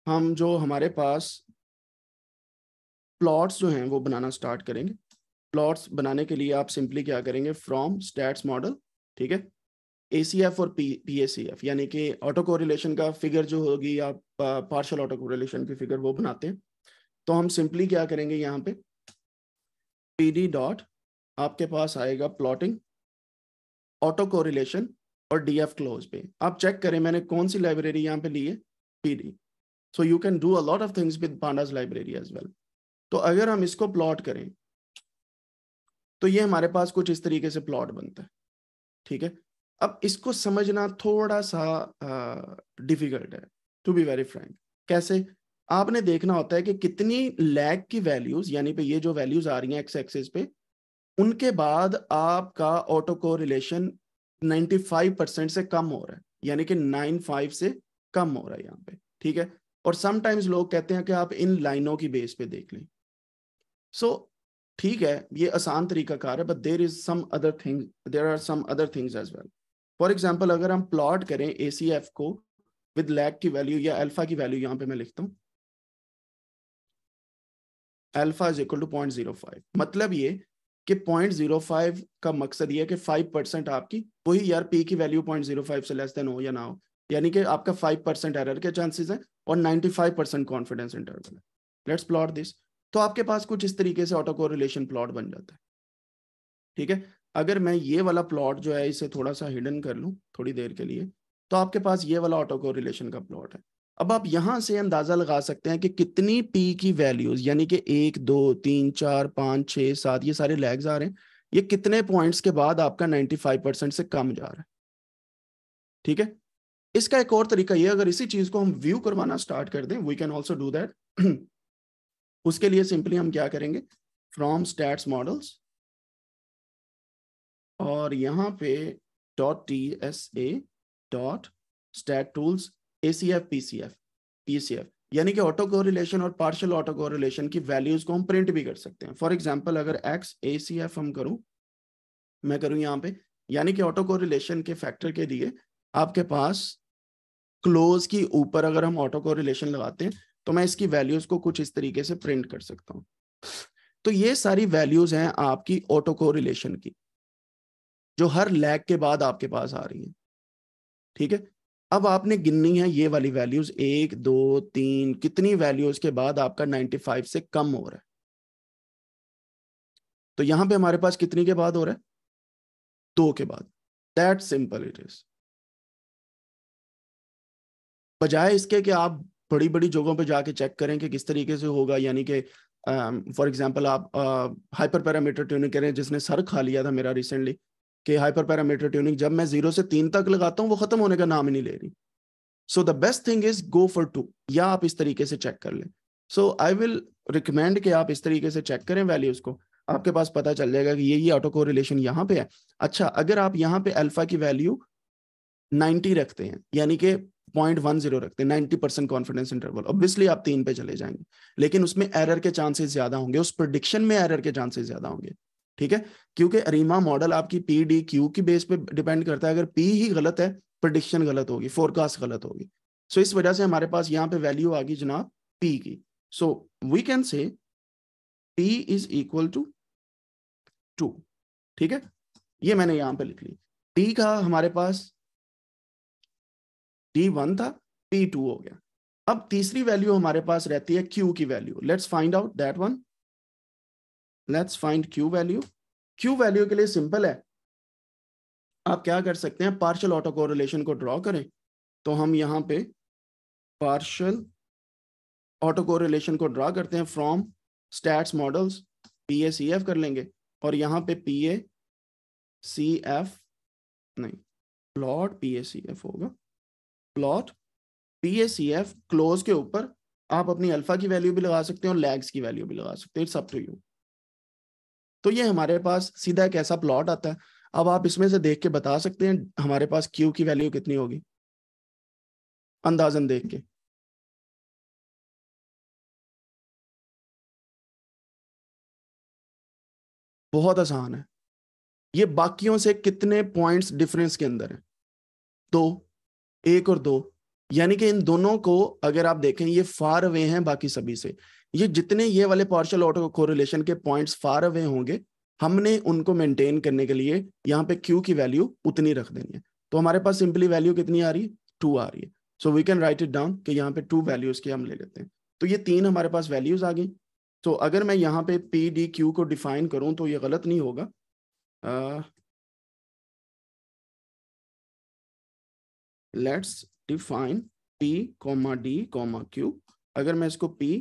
हम जो हमारे पास प्लॉट्स जो हैं वो बनाना स्टार्ट करेंगे प्लॉट्स बनाने के लिए आप सिंपली क्या करेंगे फ्रॉम स्टैट्स मॉडल ठीक है ए सी एफ और पी पी ए सी एफ यानी कि ऑटो कोरिलेशन का फिगर जो होगी आप पार्शल ऑटो कोरिलेशन की फिगर वो बनाते हैं तो हम सिंपली क्या करेंगे यहाँ पे पी डी डॉट आपके पास आएगा प्लॉटिंग ऑटो कोरिलेशन और डीएफ क्लोज पे आप चेक करें मैंने कौन सी लाइब्रेरी यहाँ पे ली है PD so you can do a lot of things with pandas library as well तो अगर हम इसको प्लॉट करें तो ये हमारे पास कुछ इस तरीके से प्लॉट बनता है ठीक है अब इसको समझना थोड़ा सा डिफिकल्ट है टू बी वेरी फ्रेंक कैसे आपने देखना होता है कि कितनी लैग की वैल्यूज यानी पे ये जो वैल्यूज आ रही हैं एक्स एक्सेस पे उनके बाद आपका ऑटो को रिलेशन नाइन्टी फाइव परसेंट से कम हो रहा है यानी कि नाइन फाइव से कम हो रहा है यहाँ पे ठीक है और समटाइम्स लोग कहते हैं कि आप इन लाइनों की बेस पे देख लें सो so, ठीक है ये आसान तरीका कार है but there is some other thing there are some other things as well for example अगर हम प्लॉट करें ए सी एफ को विद लैग की वैल्यू या अल्फा की वैल्यू यहाँ पे मैं लिखता हूँ alpha is equal to point zero five मतलब ये कि 0.05 का मकसद ये है कि 5 परसेंट आपकी वही यार पी की वैल्यू 0.05 से लेस देन हो या ना हो यानी कि आपका 5 परसेंट एरर के चांसेस हैं और 95 परसेंट कॉन्फिडेंस इंटरवल है लेट्स प्लॉट दिस तो आपके पास कुछ इस तरीके से ऑटो को रिलेशन प्लॉट बन जाता है ठीक है अगर मैं ये वाला प्लॉट जो है इसे थोड़ा सा हिडन कर लूँ थोड़ी देर के लिए तो आपके पास ये वाला ऑटो को रिलेशन का प्लॉट है अब आप यहां से अंदाजा लगा सकते हैं कि कितनी पी की वैल्यूज यानी कि एक दो तीन चार पाँच छह सात ये सारे लैग्स आ रहे हैं ये कितने पॉइंट्स के बाद आपका 95 परसेंट से कम जा रहा है ठीक है इसका एक और तरीका ये अगर इसी चीज को हम व्यू करवाना स्टार्ट कर दें we can also do that उसके लिए सिंपली हम क्या करेंगे फ्रॉम स्टैट्स मॉडल्स और यहाँ पे dot T S A dot stat tools ACF PCF PCF यानी कि ऑटो कोरिलेशन और पार्शियल ऑटो कोरिलेशन की वैल्यूज को हम प्रिंट भी कर सकते हैं फॉर एग्जाम्पल अगर एक्स ए सी एफ हम करूं मैं करूं यहाँ पे यानी कि ऑटो कोरिलेशन के फैक्टर के लिए आपके पास क्लोज की ऊपर अगर हम ऑटो कोरिलेशन लगाते हैं तो मैं इसकी वैल्यूज को कुछ इस तरीके से प्रिंट कर सकता हूँ तो ये सारी वैल्यूज हैं आपकी ऑटो कोरिलेशन की जो हर लैग के बाद आपके पास आ रही है ठीक है अब आपने गिननी है ये वाली वैल्यूज एक दो तीन कितनी वैल्यूज के बाद आपका 95 से कम हो रहा है तो यहां पे हमारे पास कितनी के बाद हो रहा है दो के बाद दैट सिंपल इट इज बजाय इसके कि आप बड़ी बड़ी जगहों पे जाके चेक करें कि किस तरीके से होगा यानी कि फॉर um, एग्जाम्पल आप हाइपर पैरामीटर ट्यूनिंग करें जिसने सर खा लिया था मेरा रिसेंटली कि हाइपर पैरामीटर ट्यूनिंग जब मैं जीरो से तीन तक लगाता हूँ वो खत्म होने का नाम ही नहीं ले रही so the best thing is go for two या आप इस तरीके से चेक कर लें सो आई विल रिकमेंड कि आप इस तरीके से चेक करें वैल्यूज को आपके पास पता चल जाएगा कि ये ये ऑटो को रिलेशन यहाँ पे है अच्छा अगर आप यहाँ पे अल्फा की वैल्यू 90 रखते हैं यानी कि पॉइंट वन जीरो रखते हैं ninety percent confidence interval obviously आप तीन पे चले जाएंगे लेकिन उसमें एरर के चांसेस ज्यादा होंगे उस प्रोडिक्शन में एरर के चांसेस ज्यादा होंगे ठीक है क्योंकि अरीमा मॉडल आपकी पी डी क्यू की बेस पे डिपेंड करता है अगर पी ही गलत है प्रडिक्शन गलत होगी फोरकास्ट गलत होगी सो इस वजह से हमारे पास यहाँ पे वैल्यू आ गई जनाब पी की so we can say p is equal to two ठीक है ये मैंने यहां पे लिख ली टी का हमारे पास टी वन था पी टू हो गया अब तीसरी वैल्यू हमारे पास रहती है क्यू की value let's find out that one let's find q value q value के लिए सिंपल है आप क्या कर सकते हैं पार्शल ऑटो कोरिलेशन को ड्रॉ करें तो हम यहाँ पे पार्शल ऑटो कोरिलेशन को ड्रॉ करते हैं from stats statsmodels p A C f कर लेंगे और यहाँ पे पी ए सी एफ नहीं प्लॉट पी ए सी एफ होगा प्लॉट पी ए सी एफ क्लोज के ऊपर आप अपनी अल्फा की वैल्यू भी लगा सकते हैं और लैग्स की वैल्यू भी लगा सकते हैं इट्स अप टू यू तो ये हमारे पास सीधा एक ऐसा प्लॉट आता है अब आप इसमें से देख के बता सकते हैं हमारे पास क्यू की वैल्यू कितनी होगी अंदाजन देख के बहुत आसान है ये बाकियों से कितने पॉइंट्स डिफरेंस के अंदर है दो एक और दो यानी कि इन दोनों को अगर आप देखें ये फार अवे हैं बाकी सभी से ये जितने ये वाले पार्शल ऑटो कोरिलेशन के पॉइंट्स फार अवे होंगे हमने उनको मेंटेन करने के लिए यहाँ पे क्यू की वैल्यू उतनी रख देनी है तो हमारे पास सिंपली वैल्यू कितनी आ रही है टू आ रही है so we can write it down कि यहाँ पे टू वैल्यूज की हम ले लेते हैं तो ये तीन हमारे पास वैल्यूज आ गई तो अगर मैं यहाँ पे पी डी क्यू को डिफाइन करूं तो ये गलत नहीं होगा let's define p comma d comma q अगर मैं इसको पी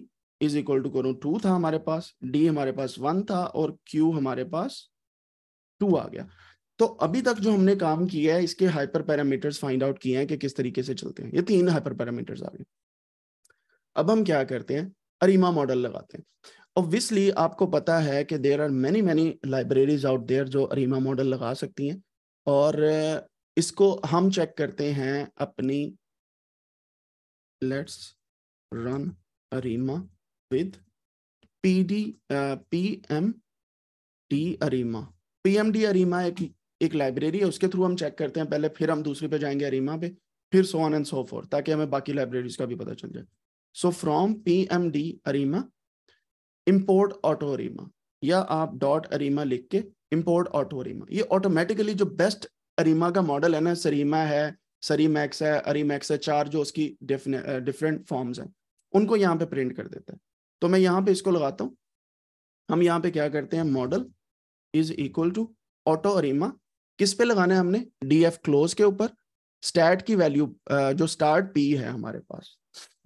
इज इक्वल टू करूं टू था हमारे पास डी हमारे पास वन था और क्यू हमारे पास टू आ गया तो अभी तक जो हमने काम किया है इसके हाइपर पैरामीटर्स फाइंड आउट किए हैं कि किस तरीके से चलते हैं ये तीन हाइपर पैरामीटर्स आ गए अब हम क्या करते हैं अरिमा मॉडल लगाते हैं ऑब्वियसली आपको पता है कि there are many many libraries out there जो अरिमा मॉडल लगा सकती हैं और इसको हम चेक करते हैं अपनी let's run ARIMA with p M d ARIMA d ARIMA एक एक लाइब्रेरी है उसके थ्रू हम चेक करते हैं पहले फिर हम दूसरे पे जाएंगे अरीमा पे फिर so on and so forth ताकि हमें बाकी लाइब्रेरीज का भी पता चल जाए so from p M d ARIMA import auto ARIMA या आप डॉट अरीमा लिख के इम्पोर्ट ऑटो अरीमा ये ऑटोमेटिकली जो बेस्ट अरीमा का मॉडल है ना सरीमा है सरी मैक्स है अरी मैक्स है चार जो उसकी डिफरेंट फॉर्म्स हैं उनको यहाँ पे प्रिंट कर देता है तो मैं यहाँ पे इसको लगाता हूँ हम यहाँ पे क्या करते हैं model is equal to auto ARIMA किस पे लगाना है हमने डी एफ क्लोज के ऊपर स्टैट की वैल्यू जो स्टार्ट पी है हमारे पास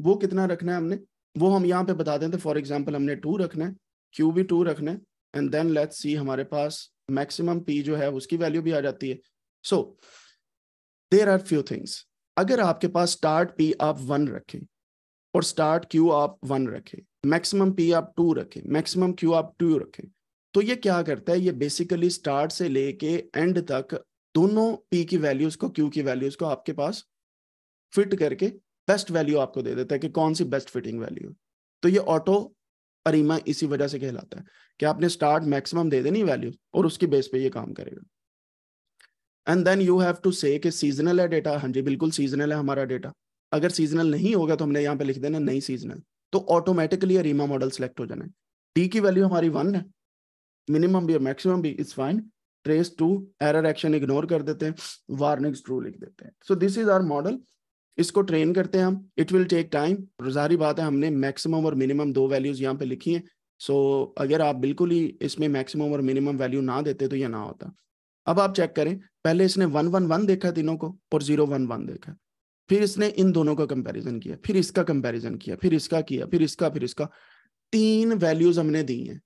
वो कितना रखना है हमने वो हम यहाँ पे बता देते फॉर एग्जाम्पल हमने टू रखना है क्यू भी टू रखना है एंड देन लेट्स सी हमारे पास मैक्सिमम पी जो है उसकी वैल्यू भी आ जाती है so there are few things अगर आपके पास स्टार्ट पी आप वन रखें और स्टार्ट क्यू आप वन रखें मैक्सिमम पी आप टू रखें मैक्सिमम क्यू आप टू रखें तो ये क्या करता है ये बेसिकली स्टार्ट से लेके एंड तक दोनों पी की वैल्यूज को क्यू की वैल्यूज को आपके पास फिट करके बेस्ट वैल्यू आपको दे देता है कि कौन सी बेस्ट फिटिंग वैल्यू तो ये ऑटो अरीमा इसी वजह से कहलाता है कि आपने स्टार्ट मैक्सिमम दे देनी वैल्यू और उसकी बेस पे ये काम करेगा and then you have to say कि सीजनल है डेटा हाँ जी बिल्कुल सीजनल है हमारा डेटा अगर सीजनल नहीं होगा तो हमने यहाँ पे लिख देना नहीं सीजनल तो ऑटोमेटिकली अरीमा मॉडल सेलेक्ट हो जाना है टी की वैल्यू हमारी वन है मिनिमम भी मैक्सिमम भी is fine trace to error action ignore कर देते हैं वार्निंग्स ट्रू लिख देते हैं so this is our model इसको ट्रेन करते हैं हम इट विल टेक टाइम जारी बात है हमने मैक्सिमम और मिनिमम दो वैल्यूज यहाँ पे लिखी हैं सो so, अगर आप बिल्कुल ही इसमें मैक्सिमम और मिनिमम वैल्यू ना देते तो ये ना होता अब आप चेक करें पहले इसने वन वन वन देखा तीनों को और जीरो वन वन देखा फिर इसने इन दोनों का कंपैरिजन किया फिर इसका कंपैरिजन किया फिर इसका किया फिर इसका फिर इसका तीन वैल्यूज हमने दी हैं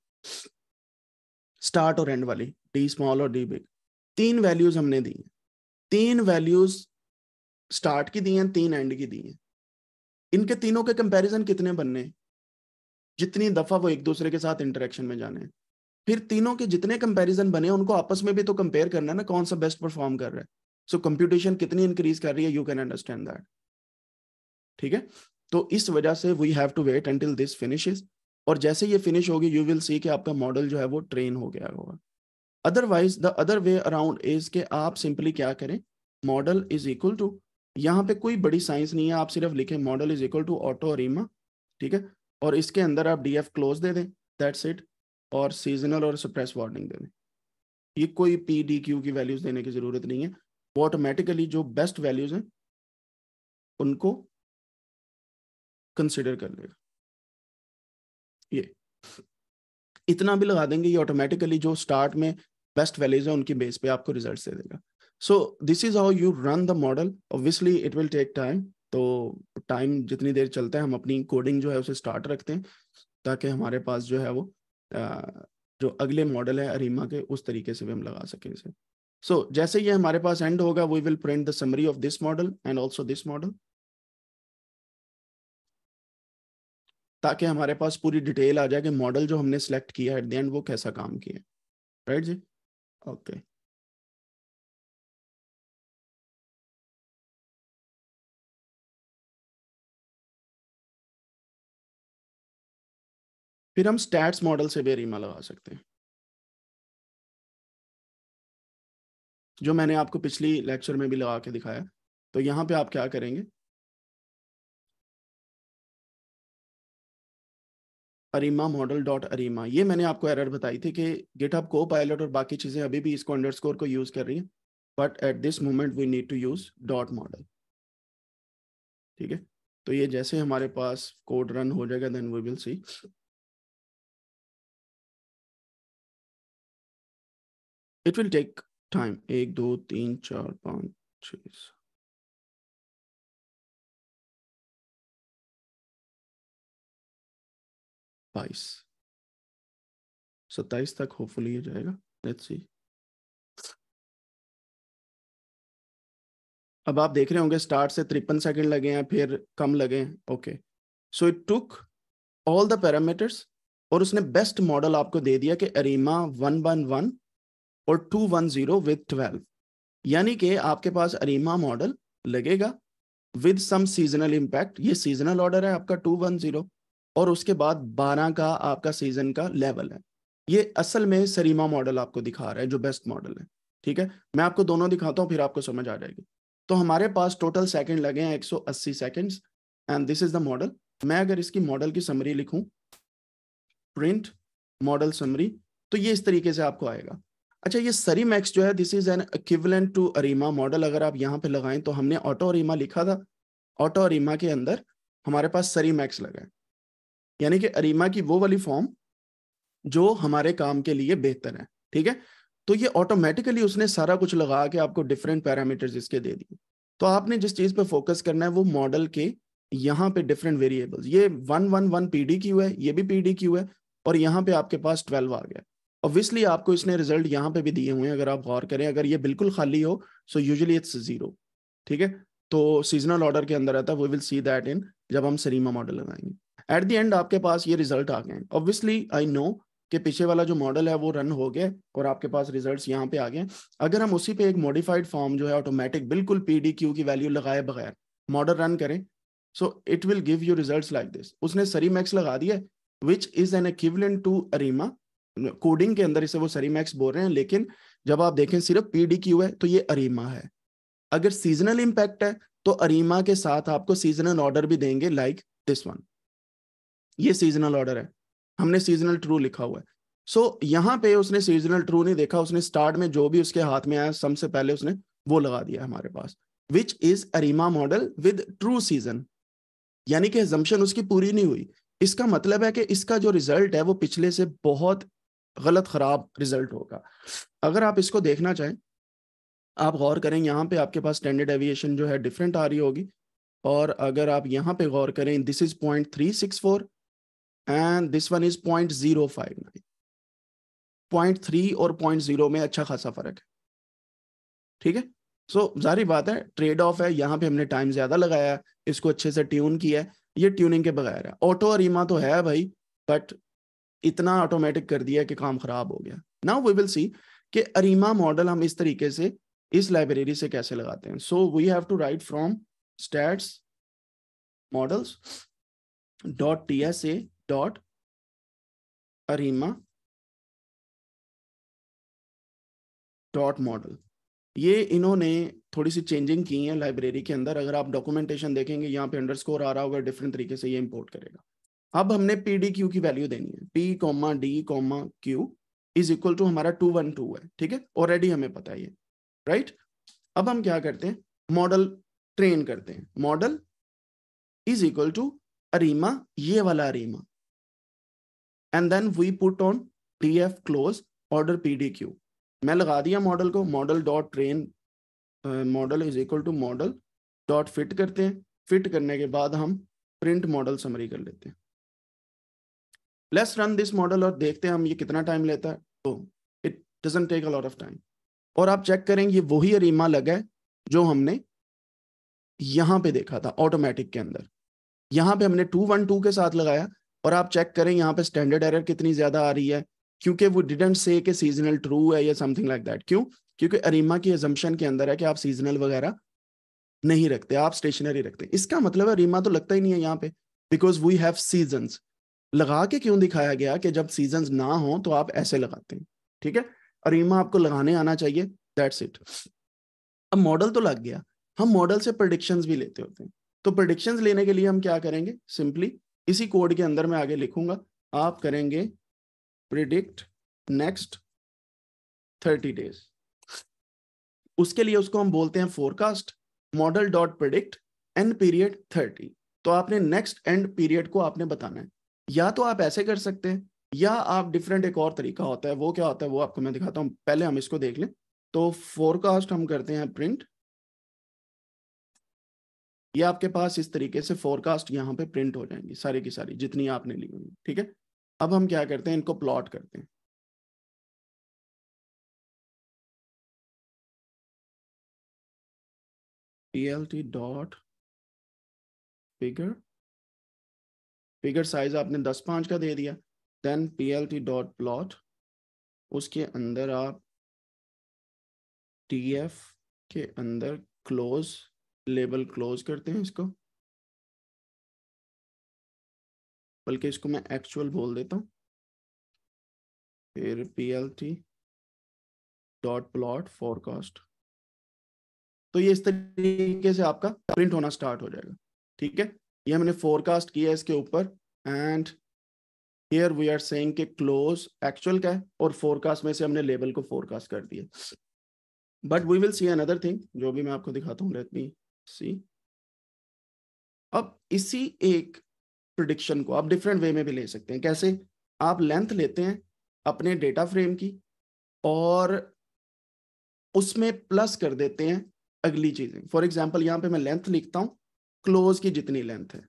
स्टार्ट और एंड वाली डी स्मॉल और डी बिग तीन वैल्यूज हमने दी हैं तीन वैल्यूज स्टार्ट की दी हैं तीन एंड की दी हैं इनके तीनों के कंपैरिजन कितने बनने जितनी दफा वो एक दूसरे के साथ इंटरेक्शन में जाने हैं फिर तीनों के जितने कंपैरिजन बने उनको आपस में भी तो कंपेयर करना ना कौन सा बेस्ट परफॉर्म कर रहा है सो so, कंप्यूटेशन कितनी इंक्रीज कर रही है यू कैन अंडरस्टैंड दैट ठीक है तो इस वजह से we have to wait until this finishes और जैसे ये फिनिश होगी यू विल सी कि आपका मॉडल जो है वो ट्रेन हो गया होगा otherwise the other way around is के आप सिंपली क्या करें मॉडल इज इक्वल टू यहाँ पे कोई बड़ी साइंस नहीं है आप सिर्फ लिखें model is equal to auto और ठीक है और इसके अंदर आप डी एफ क्लोज दे दें दैट्स इट और सीजनल और सप्रेस वार्निंग दे दें ये कोई पी डी क्यू की वैल्यूज देने की ज़रूरत नहीं है वो ऑटोमेटिकली जो बेस्ट वैल्यूज हैं उनको कंसिडर कर लेगा ये इतना भी लगा देंगे ये ऑटोमेटिकली जो स्टार्ट में बेस्ट वैल्यूज है उनकी बेस पे आपको रिजल्ट दे देगा so this is how you run the model obviously it will take time तो टाइम जितनी देर चलता है हम अपनी कोडिंग जो है उसे स्टार्ट रखते हैं ताकि हमारे पास जो है वो जो अगले मॉडल है अरीमा के उस तरीके से भी हम लगा सकें इसे सो so, जैसे ये हमारे पास एंड होगा we will print the summary of this model and also this model ताकि हमारे पास पूरी डिटेल आ जाए कि मॉडल जो हमने सेलेक्ट किया एट द एंड वो कैसा काम किया राइट right जी ओके okay. फिर हम स्टैट्स मॉडल से भी रीमा लगा सकते हैं जो मैंने आपको पिछली लेक्चर में भी लगा के दिखाया तो यहां पे आप क्या करेंगे अरीमा मॉडल डॉट अरीमा ये मैंने आपको एरर बताई थी कि गिटहब को पायलट और बाकी चीज़ें अभी भी इसको अंडरस्कोर को यूज़ कर रही है but at this moment we need to use dot model ठीक है तो ये जैसे हमारे पास कोड रन हो जाएगा then we will see it will take time एक दो तीन चार पाँच छ बाईस सत्ताईस तक होपफुली हो जाएगा लेट्स सी अब आप देख रहे होंगे स्टार्ट से तिरपन सेकंड लगे हैं फिर कम लगे हैं okay so it took all the parameters और उसने बेस्ट मॉडल आपको दे दिया कि अरीमा वन वन वन और 210 विद 12 यानी कि आपके पास अरीमा मॉडल लगेगा विद सम सीजनल इम्पैक्ट ये सीजनल ऑर्डर है आपका 210 और उसके बाद 12 का आपका सीजन का लेवल है ये असल में सरीमा मॉडल आपको दिखा रहा है जो बेस्ट मॉडल है ठीक है मैं आपको दोनों दिखाता हूँ फिर आपको समझ आ जाएगी तो हमारे पास टोटल सेकंड लगे हैं 180 seconds and this is the model मैं अगर इसकी मॉडल की समरी लिखूं प्रिंट मॉडल समरी तो ये इस तरीके से आपको आएगा अच्छा ये सरी मैक्स जो है this is an equivalent to ARIMA model अगर आप यहाँ पे लगाएं तो हमने ऑटो अरीमा लिखा था ऑटो अरीमा के अंदर हमारे पास सरी मैक्स लगा यानी कि अरीमा की वो वाली फॉर्म जो हमारे काम के लिए बेहतर है ठीक है तो ये ऑटोमेटिकली उसने सारा कुछ लगा के आपको डिफरेंट पैरामीटर्स इसके दे दिए तो आपने जिस चीज पे फोकस करना है वो मॉडल के यहाँ पे डिफरेंट वेरिएबल्स ये one one one p D q है ये भी पी डी क्यू है और यहाँ पे आपके पास ट्वेल्व आ गया ऑब्वियसली आपको इसने रिजल्ट यहाँ पे भी दिए हुए हैं अगर आप गौर करें अगर ये बिल्कुल खाली हो सो यूजली इट्स जीरो ठीक है तो सीजनल ऑर्डर के अंदर रहता है we will see that in जब हम सरीमा मॉडल लगाएंगे एट द एंड आपके पास ये रिजल्ट आ गए ऑब्वियसली आई नो कि पीछे वाला जो मॉडल है वो रन हो गया और आपके पास रिजल्ट्स यहाँ पे आ गए अगर हम उसी पे एक मॉडिफाइड फॉर्म जो है ऑटोमेटिक बिल्कुल पीडीक्यू की वैल्यू लगाए बगैर मॉडल रन करें so it will give you result like this उसने सरी मैक्स लगा दिया which is an equivalent to ARIMA coding के अंदर इसे वो सरीमैक्स बोल रहे हैं लेकिन जब आप देखें सिर्फ पीडी क्यू है तो ये अरीमा है अगर सीजनल इम्पैक्ट है तो अरीमा के साथ आपको सीजनल ऑर्डर भी देंगे लाइक दिस वन ये सीजनल ऑर्डर है हमने सीजनल ट्रू लिखा हुआ है सो so, यहाँ पे उसने सीजनल ट्रू नहीं देखा उसने स्टार्ट में जो भी उसके हाथ में आया सबसे पहले उसने वो लगा दिया हमारे पास which is ARIMA model with true season यानी कि जम्पन उसकी पूरी नहीं हुई इसका मतलब है कि इसका जो रिजल्ट है वो पिछले से बहुत गलत ख़राब रिजल्ट होगा अगर आप इसको देखना चाहें आप गौर करें यहाँ पे आपके पास स्टैंडर्ड एविएशन जो है डिफरेंट आ रही होगी और अगर आप यहाँ पे गौर करें this is point three six four and this one is point zero five nine point three और पॉइंट जीरो में अच्छा खासा फर्क है ठीक है सो so, जारी बात है ट्रेड ऑफ है यहाँ पे हमने टाइम ज्यादा लगाया इसको अच्छे से ट्यून किया है ये ट्यूनिंग के बगैर है ऑटो और ईमा तो है भाई बट इतना ऑटोमेटिक कर दिया कि काम खराब हो गया नाउ वी विल सी कि अरीमा मॉडल हम इस तरीके से इस लाइब्रेरी से कैसे लगाते हैं so we have to write from stats statsmodels dot T S A dot ARIMA dot model ये इन्होंने थोड़ी सी चेंजिंग की है लाइब्रेरी के अंदर अगर आप डॉक्यूमेंटेशन देखेंगे यहाँ पे अंडरस्कोर आ रहा होगा डिफरेंट तरीके से ये इंपोर्ट करेगा अब हमने पी डी क्यू की वैल्यू देनी है p comma d comma q is equal to हमारा टू वन टू है ठीक है ऑलरेडी हमें पता है राइट right? अब हम क्या करते हैं मॉडल ट्रेन करते हैं model is equal to ARIMA ये वाला ARIMA and then we put on d F close order p D q मैं लगा दिया मॉडल को model dot train model is equal to model dot fit करते हैं फिट करने के बाद हम प्रिंट मॉडल समरी कर लेते हैं लेट्स रन दिस मॉडल और देखते हैं हम ये कितना टाइम लेता है तो it doesn't take a lot of time और आप चेक करें ये वही अरीमा लगा है जो हमने यहाँ पे देखा था ऑटोमेटिक के अंदर यहाँ पे हमने टू वन टू के साथ लगाया और आप चेक करें यहाँ पे स्टैंडर्ड एरर कितनी ज्यादा आ रही है क्योंकि वो डिडेंट से के सीजनल ट्रू है या समथिंग लाइक दैट क्यों क्योंकि अरीमा की एजम्पन के अंदर है कि आप सीजनल वगैरह नहीं रखते आप स्टेशनरी रखते इसका मतलब है अरीमा तो लगता ही नहीं है यहाँ पे बिकॉज वी हैव सीजन लगा के क्यों दिखाया गया कि जब सीजन ना हो तो आप ऐसे लगाते हैं ठीक है अरीमा आपको लगाने आना चाहिए दैट्स इट अब मॉडल तो लग गया हम मॉडल से प्रोडिक्शन भी लेते होते हैं तो प्रोडिक्शन लेने के लिए हम क्या करेंगे सिंपली इसी कोड के अंदर मैं आगे लिखूंगा आप करेंगे प्रिडिक्ट नेक्स्ट थर्टी डेज उसके लिए उसको हम बोलते हैं forecast model dot predict end period thirty तो आपने नेक्स्ट एंड पीरियड को आपने बताना है या तो आप ऐसे कर सकते हैं या आप डिफरेंट एक और तरीका होता है वो क्या होता है वो आपको मैं दिखाता हूँ पहले हम इसको देख लें तो फोरकास्ट हम करते हैं प्रिंट ये आपके पास इस तरीके से फोरकास्ट यहाँ पे प्रिंट हो जाएंगी सारी की सारी जितनी आपने ली होंगी ठीक है अब हम क्या करते हैं इनको प्लॉट करते हैं डॉट फिगर फिगर साइज आपने दस पांच का दे दिया then p L t dot plot उसके अंदर आप टी एफ के अंदर क्लोज लेबल क्लोज करते हैं इसको बल्कि इसको मैं एक्चुअल बोल देता हूँ फिर p L t dot plot forecast तो ये इस तरीके से आपका प्रिंट होना स्टार्ट हो जाएगा ठीक है ये हमने फोरकास्ट किया इसके ऊपर and here we are saying के क्लोज एक्चुअल का है और फोरकास्ट में से हमने लेवल को फोरकास्ट कर दिया but we will see another thing जो भी मैं आपको दिखाता हूँ लेट मी सी अब इसी एक प्रिडिक्शन को आप डिफरेंट वे में भी ले सकते हैं कैसे आप लेंथ लेते हैं अपने डेटा फ्रेम की और उसमें प्लस कर देते हैं अगली चीजें फॉर एग्जाम्पल यहाँ पे मैं लेंथ लिखता हूँ क्लोज की जितनी लेंथ है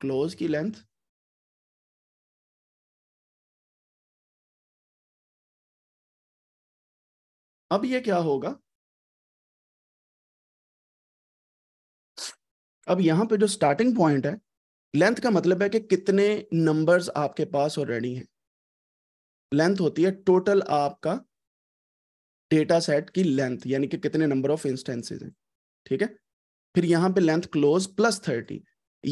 क्लोज की लेंथ अब ये क्या होगा अब यहां पे जो स्टार्टिंग पॉइंट है लेंथ का मतलब है कि कितने नंबर्स आपके पास ऑलरेडी हैं लेंथ होती है टोटल आपका डेटा सेट की लेंथ यानी कि कितने नंबर ऑफ इंस्टेंसेस हैं ठीक है फिर यहाँ पे लेंथ क्लोज प्लस थर्टी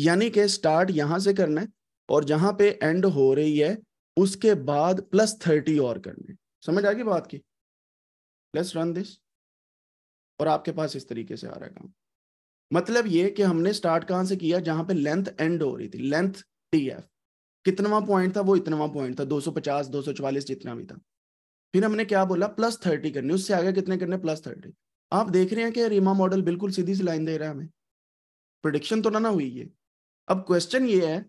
यानी कि स्टार्ट यहां से करना है और जहां पे एंड हो रही है उसके बाद प्लस थर्टी और करने समझ आ गई बात की लेट्स रन दिस और आपके पास इस तरीके से आ रहा है काम मतलब ये कि हमने स्टार्ट कहां से किया जहां पे लेंथ एंड हो रही थी लेंथ टी एफ कितनवा पॉइंट था वो इतनवा पॉइंट था 250 244 जितना भी था फिर हमने क्या बोला प्लस थर्टी करनी उससे आगे कितने करने प्लस थर्टी आप देख रहे हैं कि रीमा मॉडल बिल्कुल सीधी सी लाइन दे रहा है हमें प्रोडिक्शन तो ना ना हुई ये अब क्वेश्चन ये है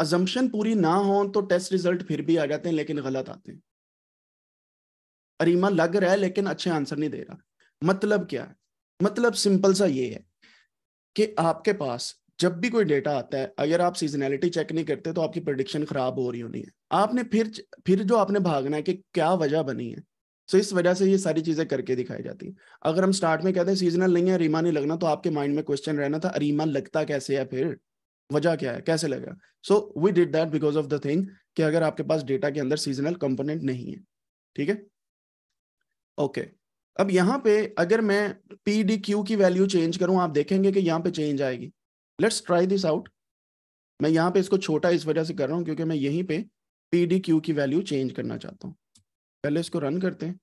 अजम्पन पूरी ना हो तो टेस्ट रिजल्ट फिर भी आ जाते हैं लेकिन गलत आते हैं अरीमा लग रहा है लेकिन अच्छे आंसर नहीं दे रहा मतलब क्या है मतलब सिंपल सा ये है कि आपके पास जब भी कोई डेटा आता है अगर आप सीजनैलिटी चेक नहीं करते तो आपकी प्रडिक्शन खराब हो रही होनी है आपने फिर फिर जो आपने भागना है कि क्या वजह बनी है सो तो so, इस वजह से ये सारी चीजें करके दिखाई जाती है अगर हम स्टार्ट में कहते हैं सीजनल नहीं है अरीमा नहीं लगना तो आपके माइंड में क्वेश्चन रहना था अरीमा लगता कैसे है फिर वजह क्या है कैसे लगा so we did that because of the thing कि अगर आपके पास डेटा के अंदर सीजनल कंपोनेंट नहीं है ठीक है ओके अब यहाँ पे अगर मैं पी डी क्यू की वैल्यू चेंज करूँ आप देखेंगे कि यहाँ पे चेंज आएगी लेट्स ट्राई दिस आउट मैं यहाँ पे इसको छोटा इस वजह से कर रहा हूँ क्योंकि मैं यहीं पे पी डी क्यू की वैल्यू चेंज करना चाहता हूँ पहले इसको रन करते हैं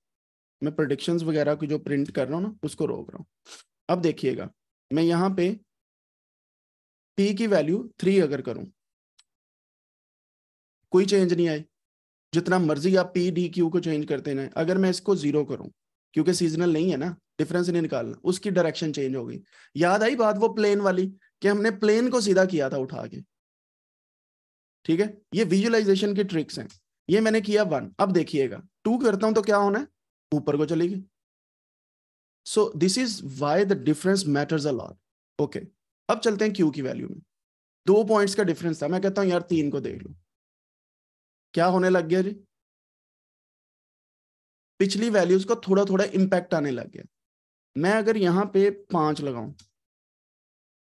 मैं प्रोडिक्शन वगैरह की जो प्रिंट कर रहा हूँ ना उसको रोक रहा हूँ अब देखिएगा मैं यहाँ पे पी की वैल्यू थ्री अगर करूं कोई चेंज नहीं आई जितना मर्जी आप पी डी क्यू को चेंज करते ना अगर मैं इसको जीरो करूँ क्योंकि सीजनल नहीं है ना डिफरेंस नहीं निकालना उसकी डायरेक्शन चेंज हो गई याद आई बात वो प्लेन वाली कि हमने प्लेन को सीधा किया था उठा के ठीक है ये विजुअलाइजेशन की ट्रिक्स हैं ये मैंने किया वन अब देखिएगा टू करता हूं तो क्या होना है ऊपर को चलेगी so this is why the difference matters a lot okay अब चलते हैं क्यू की वैल्यू में दो पॉइंट्स का डिफरेंस था मैं कहता हूं यार तीन को देख लो क्या होने लग गया जी पिछली वैल्यूज का थोड़ा थोड़ा इंपैक्ट आने लग गया मैं अगर यहां पे पांच लगाऊं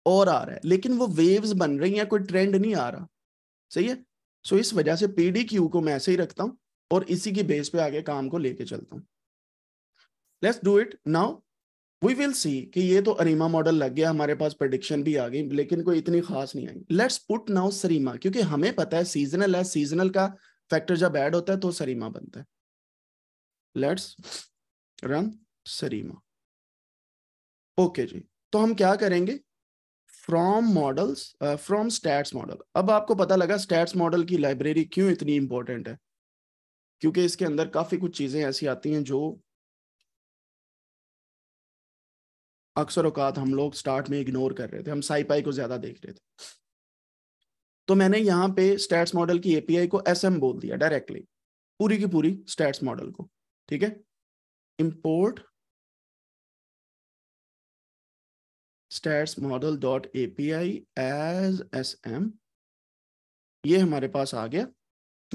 और आ रहा है लेकिन वो वेव्स बन रही हैं कोई ट्रेंड नहीं आ रहा सही है सो so इस वजह से पी डी क्यू को मैं ऐसे ही रखता हूँ और इसी की बेस पे आगे काम को लेके चलता हूँ let's do it now we will see कि ये तो अरीमा मॉडल लग गया हमारे पास प्रडिक्शन भी आ गई लेकिन कोई इतनी खास नहीं आई लेट्स पुट नाउ सरीमा क्योंकि हमें पता है सीजनल है सीजनल का फैक्टर जब एड होता है तो सरीमा बनता है लेट्स रन सरीमा ओके जी तो हम क्या करेंगे from models from stats statsmodels अब आपको पता लगा स्टैट्स मॉडल की लाइब्रेरी क्यों इतनी इंपॉर्टेंट है क्योंकि इसके अंदर काफ़ी कुछ चीज़ें ऐसी आती हैं जो अक्सर औकात हम लोग स्टार्ट में इग्नोर कर रहे थे हम साईपाई को ज़्यादा देख रहे थे तो मैंने यहाँ पे स्टैट्स मॉडल की एपीआई को एसएम बोल दिया डायरेक्टली पूरी की पूरी स्टैट्स मॉडल को ठीक है import stats model.api as sm ये हमारे पास आ गया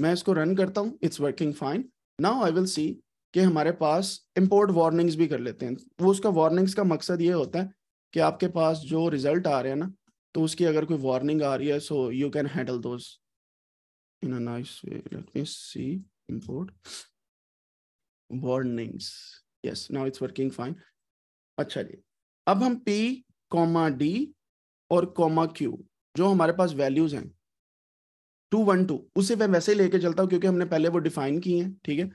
मैं इसको रन करता हूँ it's working fine now I will see कि हमारे पास इम्पोर्ट वार्निंग्स भी कर लेते हैं वो उसका वार्निंग्स का मकसद ये होता है कि आपके पास जो रिजल्ट आ रहे हैं ना तो उसकी अगर कोई वार्निंग आ रही है so you can handle those in nice way let me see import warnings yes now it's working fine अच्छा जी अब हम पी कॉमा डी और कॉमा क्यू जो हमारे पास वैल्यूज हैं टू वन टू उसे मैं वैसे ही लेके चलता हूँ क्योंकि हमने पहले वो डिफाइन की है ठीक है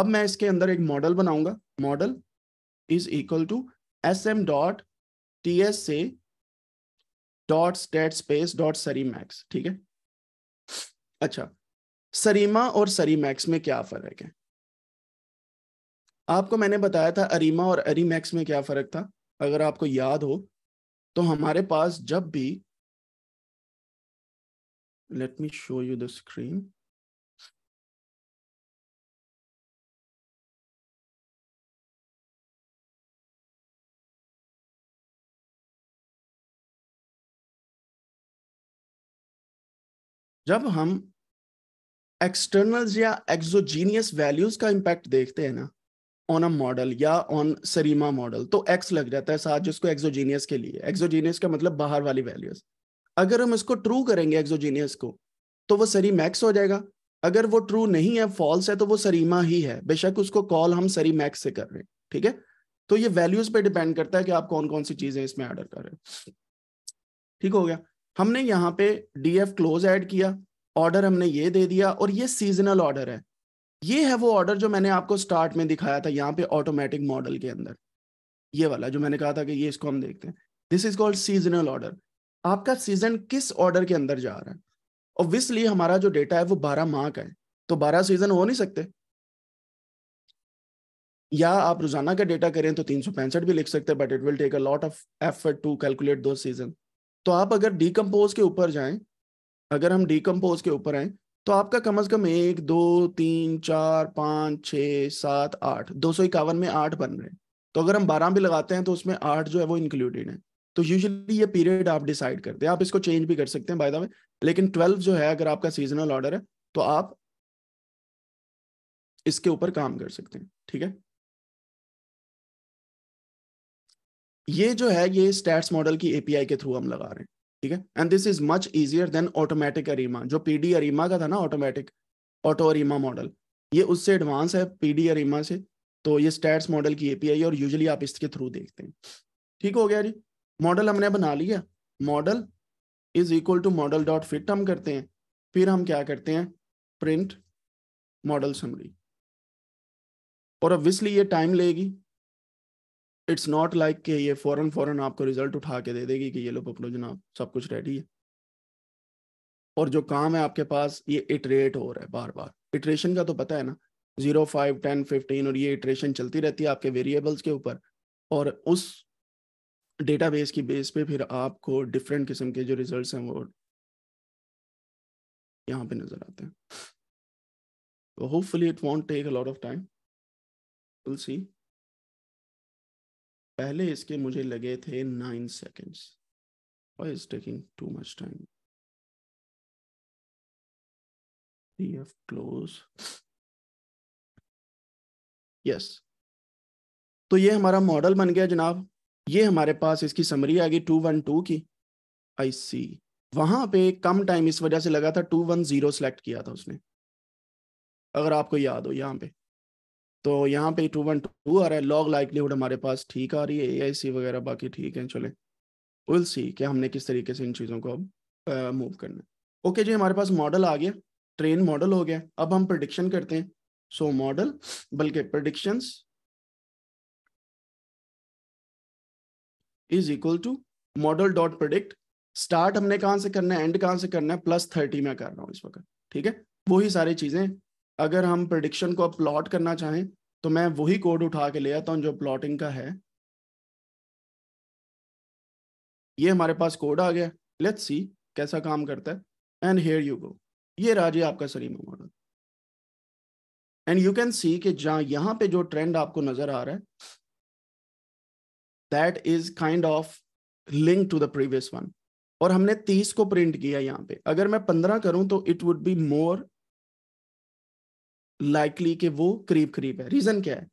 अब मैं इसके अंदर एक मॉडल बनाऊंगा model is equal to s m dot T s से dot state space dot SARIMAX ठीक है अच्छा सरीमा और सरी मैक्स में क्या फर्क है आपको मैंने बताया था अरीमा और अरीमैक्स में क्या फर्क था अगर आपको याद हो तो हमारे पास जब भी let me show you the screen जब हम एक्सटर्नल या एक्सोजीनियस वैल्यूज का इंपैक्ट देखते हैं ना ऑन अ मॉडल या ऑन सरीमा मॉडल तो एक्स लग जाता है साथ जिसको एक्सोजीनियस के लिए एक्सोजीनियस का मतलब बाहर वाली वैल्यूज अगर हम इसको ट्रू करेंगे एक्सोजीनियस को तो वो सरी मैक्स हो जाएगा अगर वो ट्रू नहीं है फॉल्स है तो वो सरीमा ही है बेशक उसको कॉल हम सरी मैक्स से कर रहे हैं ठीक है तो ये वैल्यूज पे डिपेंड करता है कि आप कौन कौन सी चीजें इसमें ऑर्डर कर रहे ठीक हो गया हमने यहाँ पे डी एफ क्लोज ऐड किया ऑर्डर हमने ये दे दिया और ये सीजनल ऑर्डर है ये है वो ऑर्डर जो मैंने आपको स्टार्ट में दिखाया था यहाँ पे ऑटोमेटिक मॉडल के अंदर ये वाला जो मैंने कहा था कि ये इसको हम देखते हैं this is called seasonal order आपका सीजन किस ऑर्डर के अंदर जा रहा है ऑब्वियसली हमारा जो डेटा है वो बारह माह का है तो बारह सीजन हो नहीं सकते या आप रोजाना का डेटा करें तो तीन भी लिख सकते हैं but it will take a lot of effort to calculate दो सीजन तो आप अगर डीकम्पोज के ऊपर जाएं अगर हम डीकम्पोज के ऊपर आए तो आपका कम अज कम एक दो तीन चार पांच छ सात आठ दो सौ इक्यावन में आठ बन रहे हैं तो अगर हम बारह भी लगाते हैं तो उसमें आठ जो है वो इंक्लूडेड है तो यूजली ये पीरियड आप डिसाइड करते हैं आप इसको चेंज भी कर सकते हैं बाय द वे लेकिन ट्वेल्व जो है अगर आपका सीजनल ऑर्डर है तो आप इसके ऊपर काम कर सकते हैं ठीक है ये जो है ये स्टैट्स मॉडल की एपीआई के थ्रू हम लगा रहे हैं ठीक है and this is much easier than automatic ARIMA जो पीडी अरीमा का था ना ऑटोमेटिक ऑटो अरीमा मॉडल ये उससे एडवांस है पीडी अरीमा से तो ये स्टैट्स मॉडल की एपीआई और यूजली आप इसके थ्रू देखते हैं ठीक हो गया जी मॉडल हमने बना लिया model is equal to model dot fit हम करते हैं फिर हम क्या करते हैं प्रिंट मॉडल समरी और ऑब्वियसली ये टाइम लेगी इट्स नॉट लाइक कि ये फौरन फौरन आपको रिजल्ट उठा के दे देगी कि ये लो पकड़ो जनाब सब कुछ रेडी है और जो काम है आपके पास ये इटरेट हो रहा है बार बार इटरेशन का तो पता है ना जीरो फाइव टेन फिफ्टीन और ये इटरेशन चलती रहती है आपके वेरिएबल्स के ऊपर और उस डेटाबेस की बेस पे फिर आपको डिफरेंट किस्म के जो रिजल्ट्स हैं वो यहाँ पे नजर आते हैं hopefully it won't take a lot of time will see पहले इसके मुझे लगे थे nine seconds why is taking too much time df close तो ये हमारा मॉडल बन गया जनाब ये हमारे पास इसकी समरी आ गई टू वन टू की आई सी वहां पे कम टाइम इस वजह से लगा था टू वन जीरो सेलेक्ट किया था उसने अगर आपको याद हो यहाँ पे तो यहाँ पे टू वन टू आ रहा है लॉग लाइवलीहुड हमारे पास ठीक आ रही है ए सी वगैरह बाकी ठीक है चले विल सी कि हमने किस तरीके से इन चीज़ों को अब मूव करना ओके जी हमारे पास मॉडल आ गया ट्रेन मॉडल हो गया अब हम प्रडिक्शन करते हैं सो मॉडल बल्कि predictions is equal to model dot predict start हमने कहाँ से करना है एंड कहाँ से करना है प्लस थर्टी में कर रहा हूँ इस वक्त ठीक है वही सारी चीज़ें अगर हम प्रडिक्शन को प्लॉट करना चाहें तो मैं वही कोड उठा के ले आता हूं जो प्लॉटिंग का है ये हमारे पास कोड आ गया लेट्स सी कैसा काम करता है एंड हेयर यू गो ये राजी आपका SARIMA model and you can see कि जहां यहाँ पे जो ट्रेंड आपको नजर आ रहा है that is kind of link to the previous one और हमने तीस को प्रिंट किया यहाँ पे अगर मैं पंद्रह करूं तो it would be more likely कि वो करीब करीब है रीजन क्या है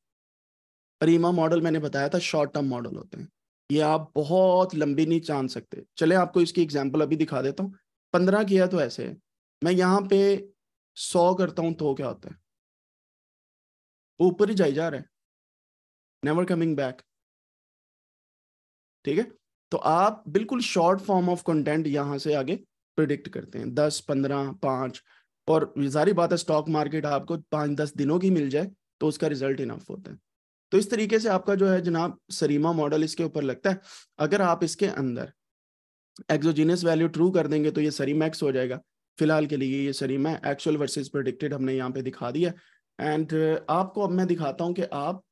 परीमा मॉडल मैंने बताया था शॉर्ट टर्म मॉडल होते हैं ये आप बहुत लंबी नहीं जान सकते चले आपको इसकी एग्जाम्पल अभी दिखा देता हूँ पंद्रह किया तो ऐसे है मैं यहाँ पे सौ करता हूँ तो क्या होता है ऊपर ही जाई जा रहा है नेवर कमिंग बैक ठीक है तो आप बिल्कुल शॉर्ट फॉर्म ऑफ कंटेंट यहाँ से आगे प्रिडिक्ट करते हैं दस पंद्रह पाँच और सारी बात है स्टॉक मार्केट आपको पाँच दस दिनों की मिल जाए तो उसका रिजल्ट इनफ होता है तो इस तरीके से आपका जो है जनाब सरीमा मॉडल इसके ऊपर लगता है अगर आप इसके अंदर एक्सोजीनियस वैल्यू ट्रू कर देंगे तो ये सरीमैक्स हो जाएगा फिलहाल के लिए ये सरीमा एक्चुअल वर्सेस प्रोडिक्टेड हमने यहाँ पे दिखा दिया एंड uh, आपको अब मैं दिखाता हूँ कि आप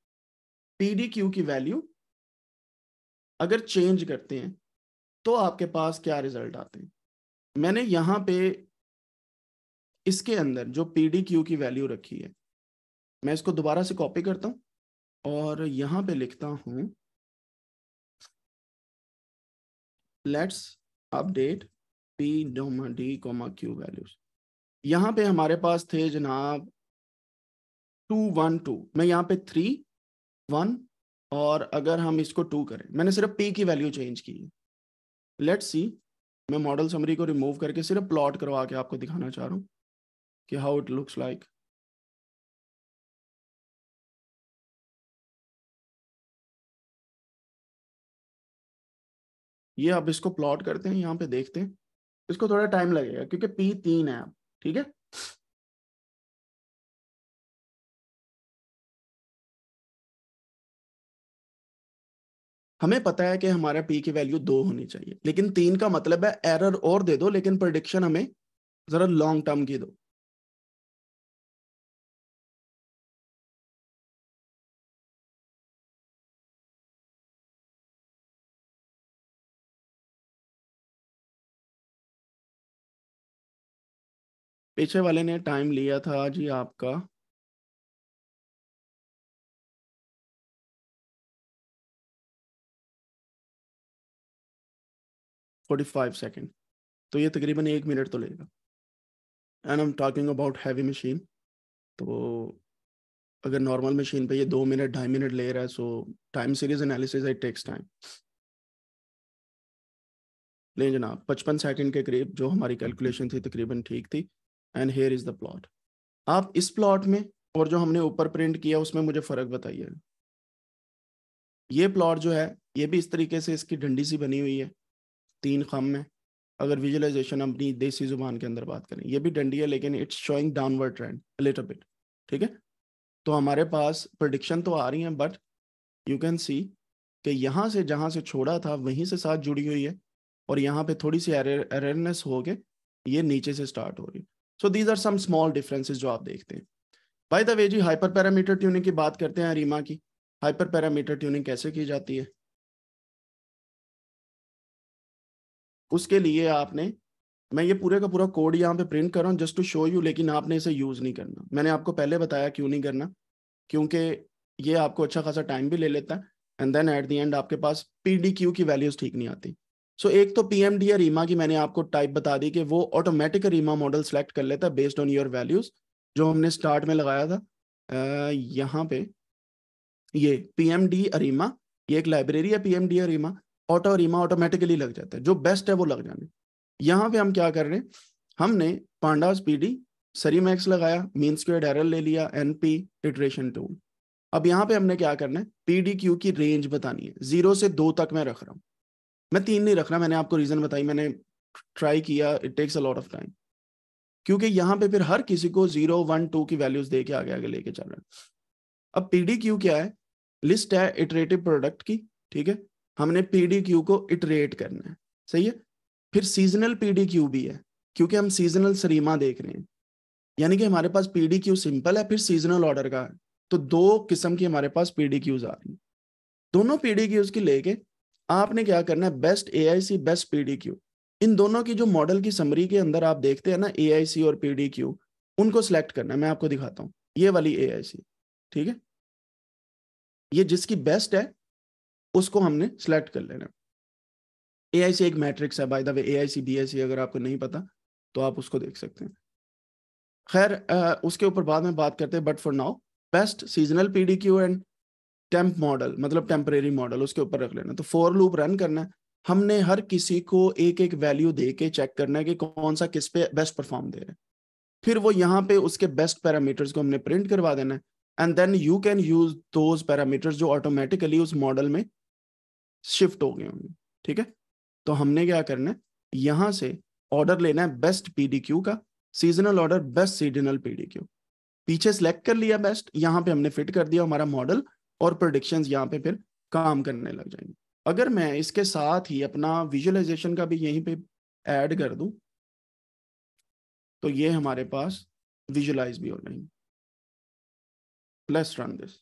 पी की वैल्यू अगर चेंज करते हैं तो आपके पास क्या रिजल्ट आते हैं मैंने यहाँ पे इसके अंदर जो पी डी क्यू की वैल्यू रखी है मैं इसको दोबारा से कॉपी करता हूं और यहां पे लिखता हूं let's update P comma D comma Q values यहां पे हमारे पास थे जनाब टू वन टू मैं यहाँ पे थ्री वन और अगर हम इसको टू करें मैंने सिर्फ पी की वैल्यू चेंज की है लेट्स सी मैं मॉडल समरी को रिमूव करके सिर्फ प्लॉट करवा के आपको दिखाना चाह रहा हूँ कि हाउ इट लुक्स लाइक ये आप इसको प्लॉट करते हैं यहां पे देखते हैं इसको थोड़ा टाइम लगेगा क्योंकि पी तीन है अब ठीक है हमें पता है कि हमारा पी की वैल्यू दो होनी चाहिए लेकिन तीन का मतलब है एरर और दे दो लेकिन प्रडिक्शन हमें जरा लॉन्ग टर्म की दो पीछे वाले ने टाइम लिया था जी आपका फोर्टी फाइव सेकेंड तो ये तकरीबन एक मिनट तो लेगा and I am talking about heavy machine तो अगर नॉर्मल मशीन पे ये दो मिनट ढाई मिनट ले रहा है so time series analysis it takes time लें जनाब पचपन सेकंड के करीब जो हमारी कैलकुलेशन थी तकरीबन ठीक थी and here is the plot आप इस प्लॉट में और जो हमने ऊपर प्रिंट किया उसमें मुझे फर्क बताइए ये प्लॉट जो है ये भी इस तरीके से इसकी डंडी सी बनी हुई है तीन खम में अगर विजुअलाइजेशन अपनी देसी जुबान के अंदर बात करें ये भी डंडी है लेकिन it's showing downward trend little bit ठीक है तो हमारे पास प्रडिक्शन तो आ रही है बट यू कैन सी कि यहाँ से जहाँ से छोड़ा था वहीं से साथ जुड़ी हुई है और यहाँ पे थोड़ी सी अरेरनेस हो के ये नीचे से स्टार्ट हो रही है so these are some small differences जो आप देखते हैं बाय द वे जी हाइपर पैरामीटर ट्यूनिंग की बात करते हैं रीमा की हाइपर पैरामीटर ट्यूनिंग कैसे की जाती है उसके लिए आपने मैं ये पूरे का पूरा कोड यहाँ पे प्रिंट कर रहा हूँ जस्ट टू शो यू लेकिन आपने इसे यूज़ नहीं करना मैंने आपको पहले बताया क्यों नहीं करना क्योंकि ये आपको अच्छा खासा टाइम भी ले लेता है and then at the end आपके पास पी की वैल्यूज़ ठीक नहीं आती सो so, एक तो पीएमडी या रीमा की मैंने आपको टाइप बता दी कि वो ऑटोमेटिक रीमा मॉडल सेलेक्ट कर लेता है बेस्ड ऑन योर वैल्यूज जो हमने स्टार्ट में लगाया था यहाँ पे ये पीएमडी अरीमा ये एक लाइब्रेरी है PMD ARIMA auto ARIMA automatically लग जाता है जो बेस्ट है वो लग जाने यहाँ पे हम क्या कर रहे हैं हमने पांडास पीडी सरी मैक्स लगाया मीन स्क्वेयर डायरल ले लिया एनपी इटरेशन टू अब यहाँ पे हमने क्या करना है पीडी क्यू की रेंज बतानी है जीरो से दो तक मैं रख रहा हूँ मैं तीन नहीं रख रहा मैंने आपको रीजन बताई मैंने ट्राई किया it takes a lot of time क्योंकि यहाँ पे फिर हर किसी को जीरो वन टू की वैल्यूज दे के आगे आगे लेके चल रहा है अब पीडी क्यू क्या है लिस्ट है इटरेटिव प्रोडक्ट की ठीक है हमने पीडी क्यू को इटरेट करना है सही है फिर सीजनल पीडी क्यू भी है क्योंकि हम सीजनल सरीमा देख रहे हैं यानी कि हमारे पास पीडी क्यू सिंपल है फिर सीजनल ऑर्डर का है तो दो किस्म की हमारे पास पीडी क्यूज आ रही है दोनों पीडी क्यूज की लेके आपने क्या करना है best A I C best Q इन दोनों की जो मॉडल की समरी के अंदर आप देखते हैं ना ए आई सी और क्यू उनको सिलेक्ट करना है मैं आपको दिखाता हूँ ये वाली ए आई सी ठीक है ये जिसकी बेस्ट है उसको हमने सेलेक्ट कर लेना ए आई सी एक मैट्रिक्स है by the way A I C B I C अगर आपको नहीं पता तो आप उसको देख सकते हैं खैर उसके ऊपर बाद में बात करते हैं but for now best seasonal P D Q and temp model मतलब टेम्परेरी मॉडल उसके ऊपर रख लेना तो फोर लूप रन करना है हमने हर किसी को एक एक वैल्यू दे के चेक करना है कि कौन सा किस पे बेस्ट परफॉर्म दे रहा है फिर वो यहाँ पे उसके बेस्ट पैरामीटर्स को हमने प्रिंट करवा देना है and then you can use those parameters जो ऑटोमेटिकली उस मॉडल में शिफ्ट हो गए होंगे ठीक है तो हमने क्या करना है यहाँ से ऑर्डर लेना है बेस्ट पी का seasonal order best seasonal P पीछे सेलेक्ट कर लिया बेस्ट यहाँ पे हमने फिट कर दिया हमारा मॉडल और प्रोडिक्शन यहाँ पे फिर काम करने लग जाएंगे अगर मैं इसके साथ ही अपना विजुअलाइजेशन का भी यहीं पे ऐड कर दूं तो ये हमारे पास विजुअलाइज भी हो जाएंगे plus run this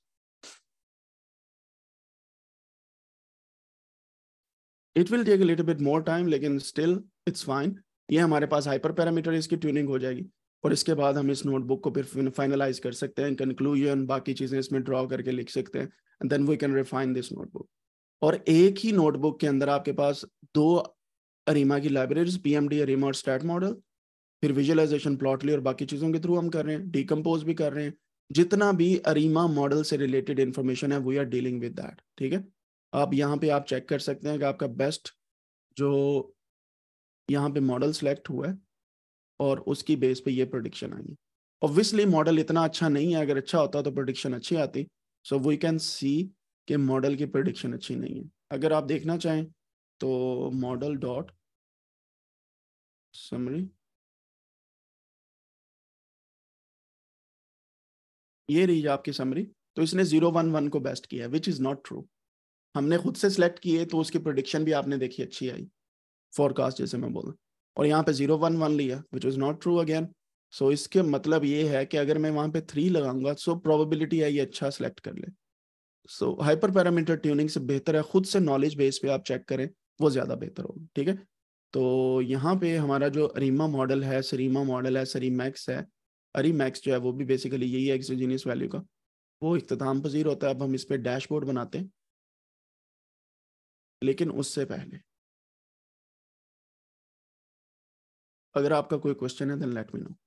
it will take little bit more time लेकिन स्टिल इट्स फाइन ये हमारे पास हाइपर पैरामीटर इसकी ट्यूनिंग हो जाएगी और इसके बाद हम इस नोटबुक को फिर फाइनलाइज कर सकते हैं कंक्लूजन बाकी चीज़ें इसमें ड्रॉ करके लिख सकते हैं and then we can refine this notebook और एक ही नोटबुक के अंदर आपके पास दो अरिमा की लाइब्रेरीज पी एम डी और स्टैट मॉडल फिर विजुअलाइजेशन प्लॉटली और बाकी चीज़ों के थ्रू हम कर रहे हैं डीकम्पोज भी कर रहे हैं जितना भी अरिमा मॉडल से रिलेटेड इन्फॉर्मेशन है we are dealing with that ठीक है आप यहाँ पे आप चेक कर सकते हैं कि आपका बेस्ट जो यहाँ पे मॉडल सेलेक्ट हुआ है और उसकी बेस पे ये प्रोडिक्शन आई ऑब्वियसली मॉडल इतना अच्छा नहीं है अगर अच्छा होता तो प्रोडिक्शन अच्छी आती सो वी कैन सी कि मॉडल की प्रोडिक्शन अच्छी नहीं है अगर आप देखना चाहें तो मॉडल डॉट समरी ये रही आपकी समरी तो इसने जीरो वन वन को बेस्ट किया विच इज़ नॉट ट्रू हमने खुद से सिलेक्ट किए तो उसकी प्रोडिक्शन भी आपने देखी अच्छी आई फॉरकास्ट जैसे मैं बोला और यहाँ पे जीरो वन वन लिया which is not true again so इसके मतलब ये है कि अगर मैं वहाँ पे थ्री लगाऊंगा सो प्रोबेबिलिटी है ये अच्छा सेलेक्ट कर ले सो हाइपर पैरामीटर ट्यूनिंग से बेहतर है खुद से नॉलेज बेस पे आप चेक करें वो ज़्यादा बेहतर होगा ठीक है तो यहाँ पे हमारा जो अरीमा मॉडल है सरीमा मॉडल है सरीमैक्स है अरीमैक्स जो है वो भी बेसिकली यही है एक्सोजीनियस वैल्यू का वो इख्ताम पजीर होता है अब हम इस पर डैशबोर्ड बनाते हैं लेकिन उससे पहले अगर आपका कोई क्वेश्चन है देन लेट मी नो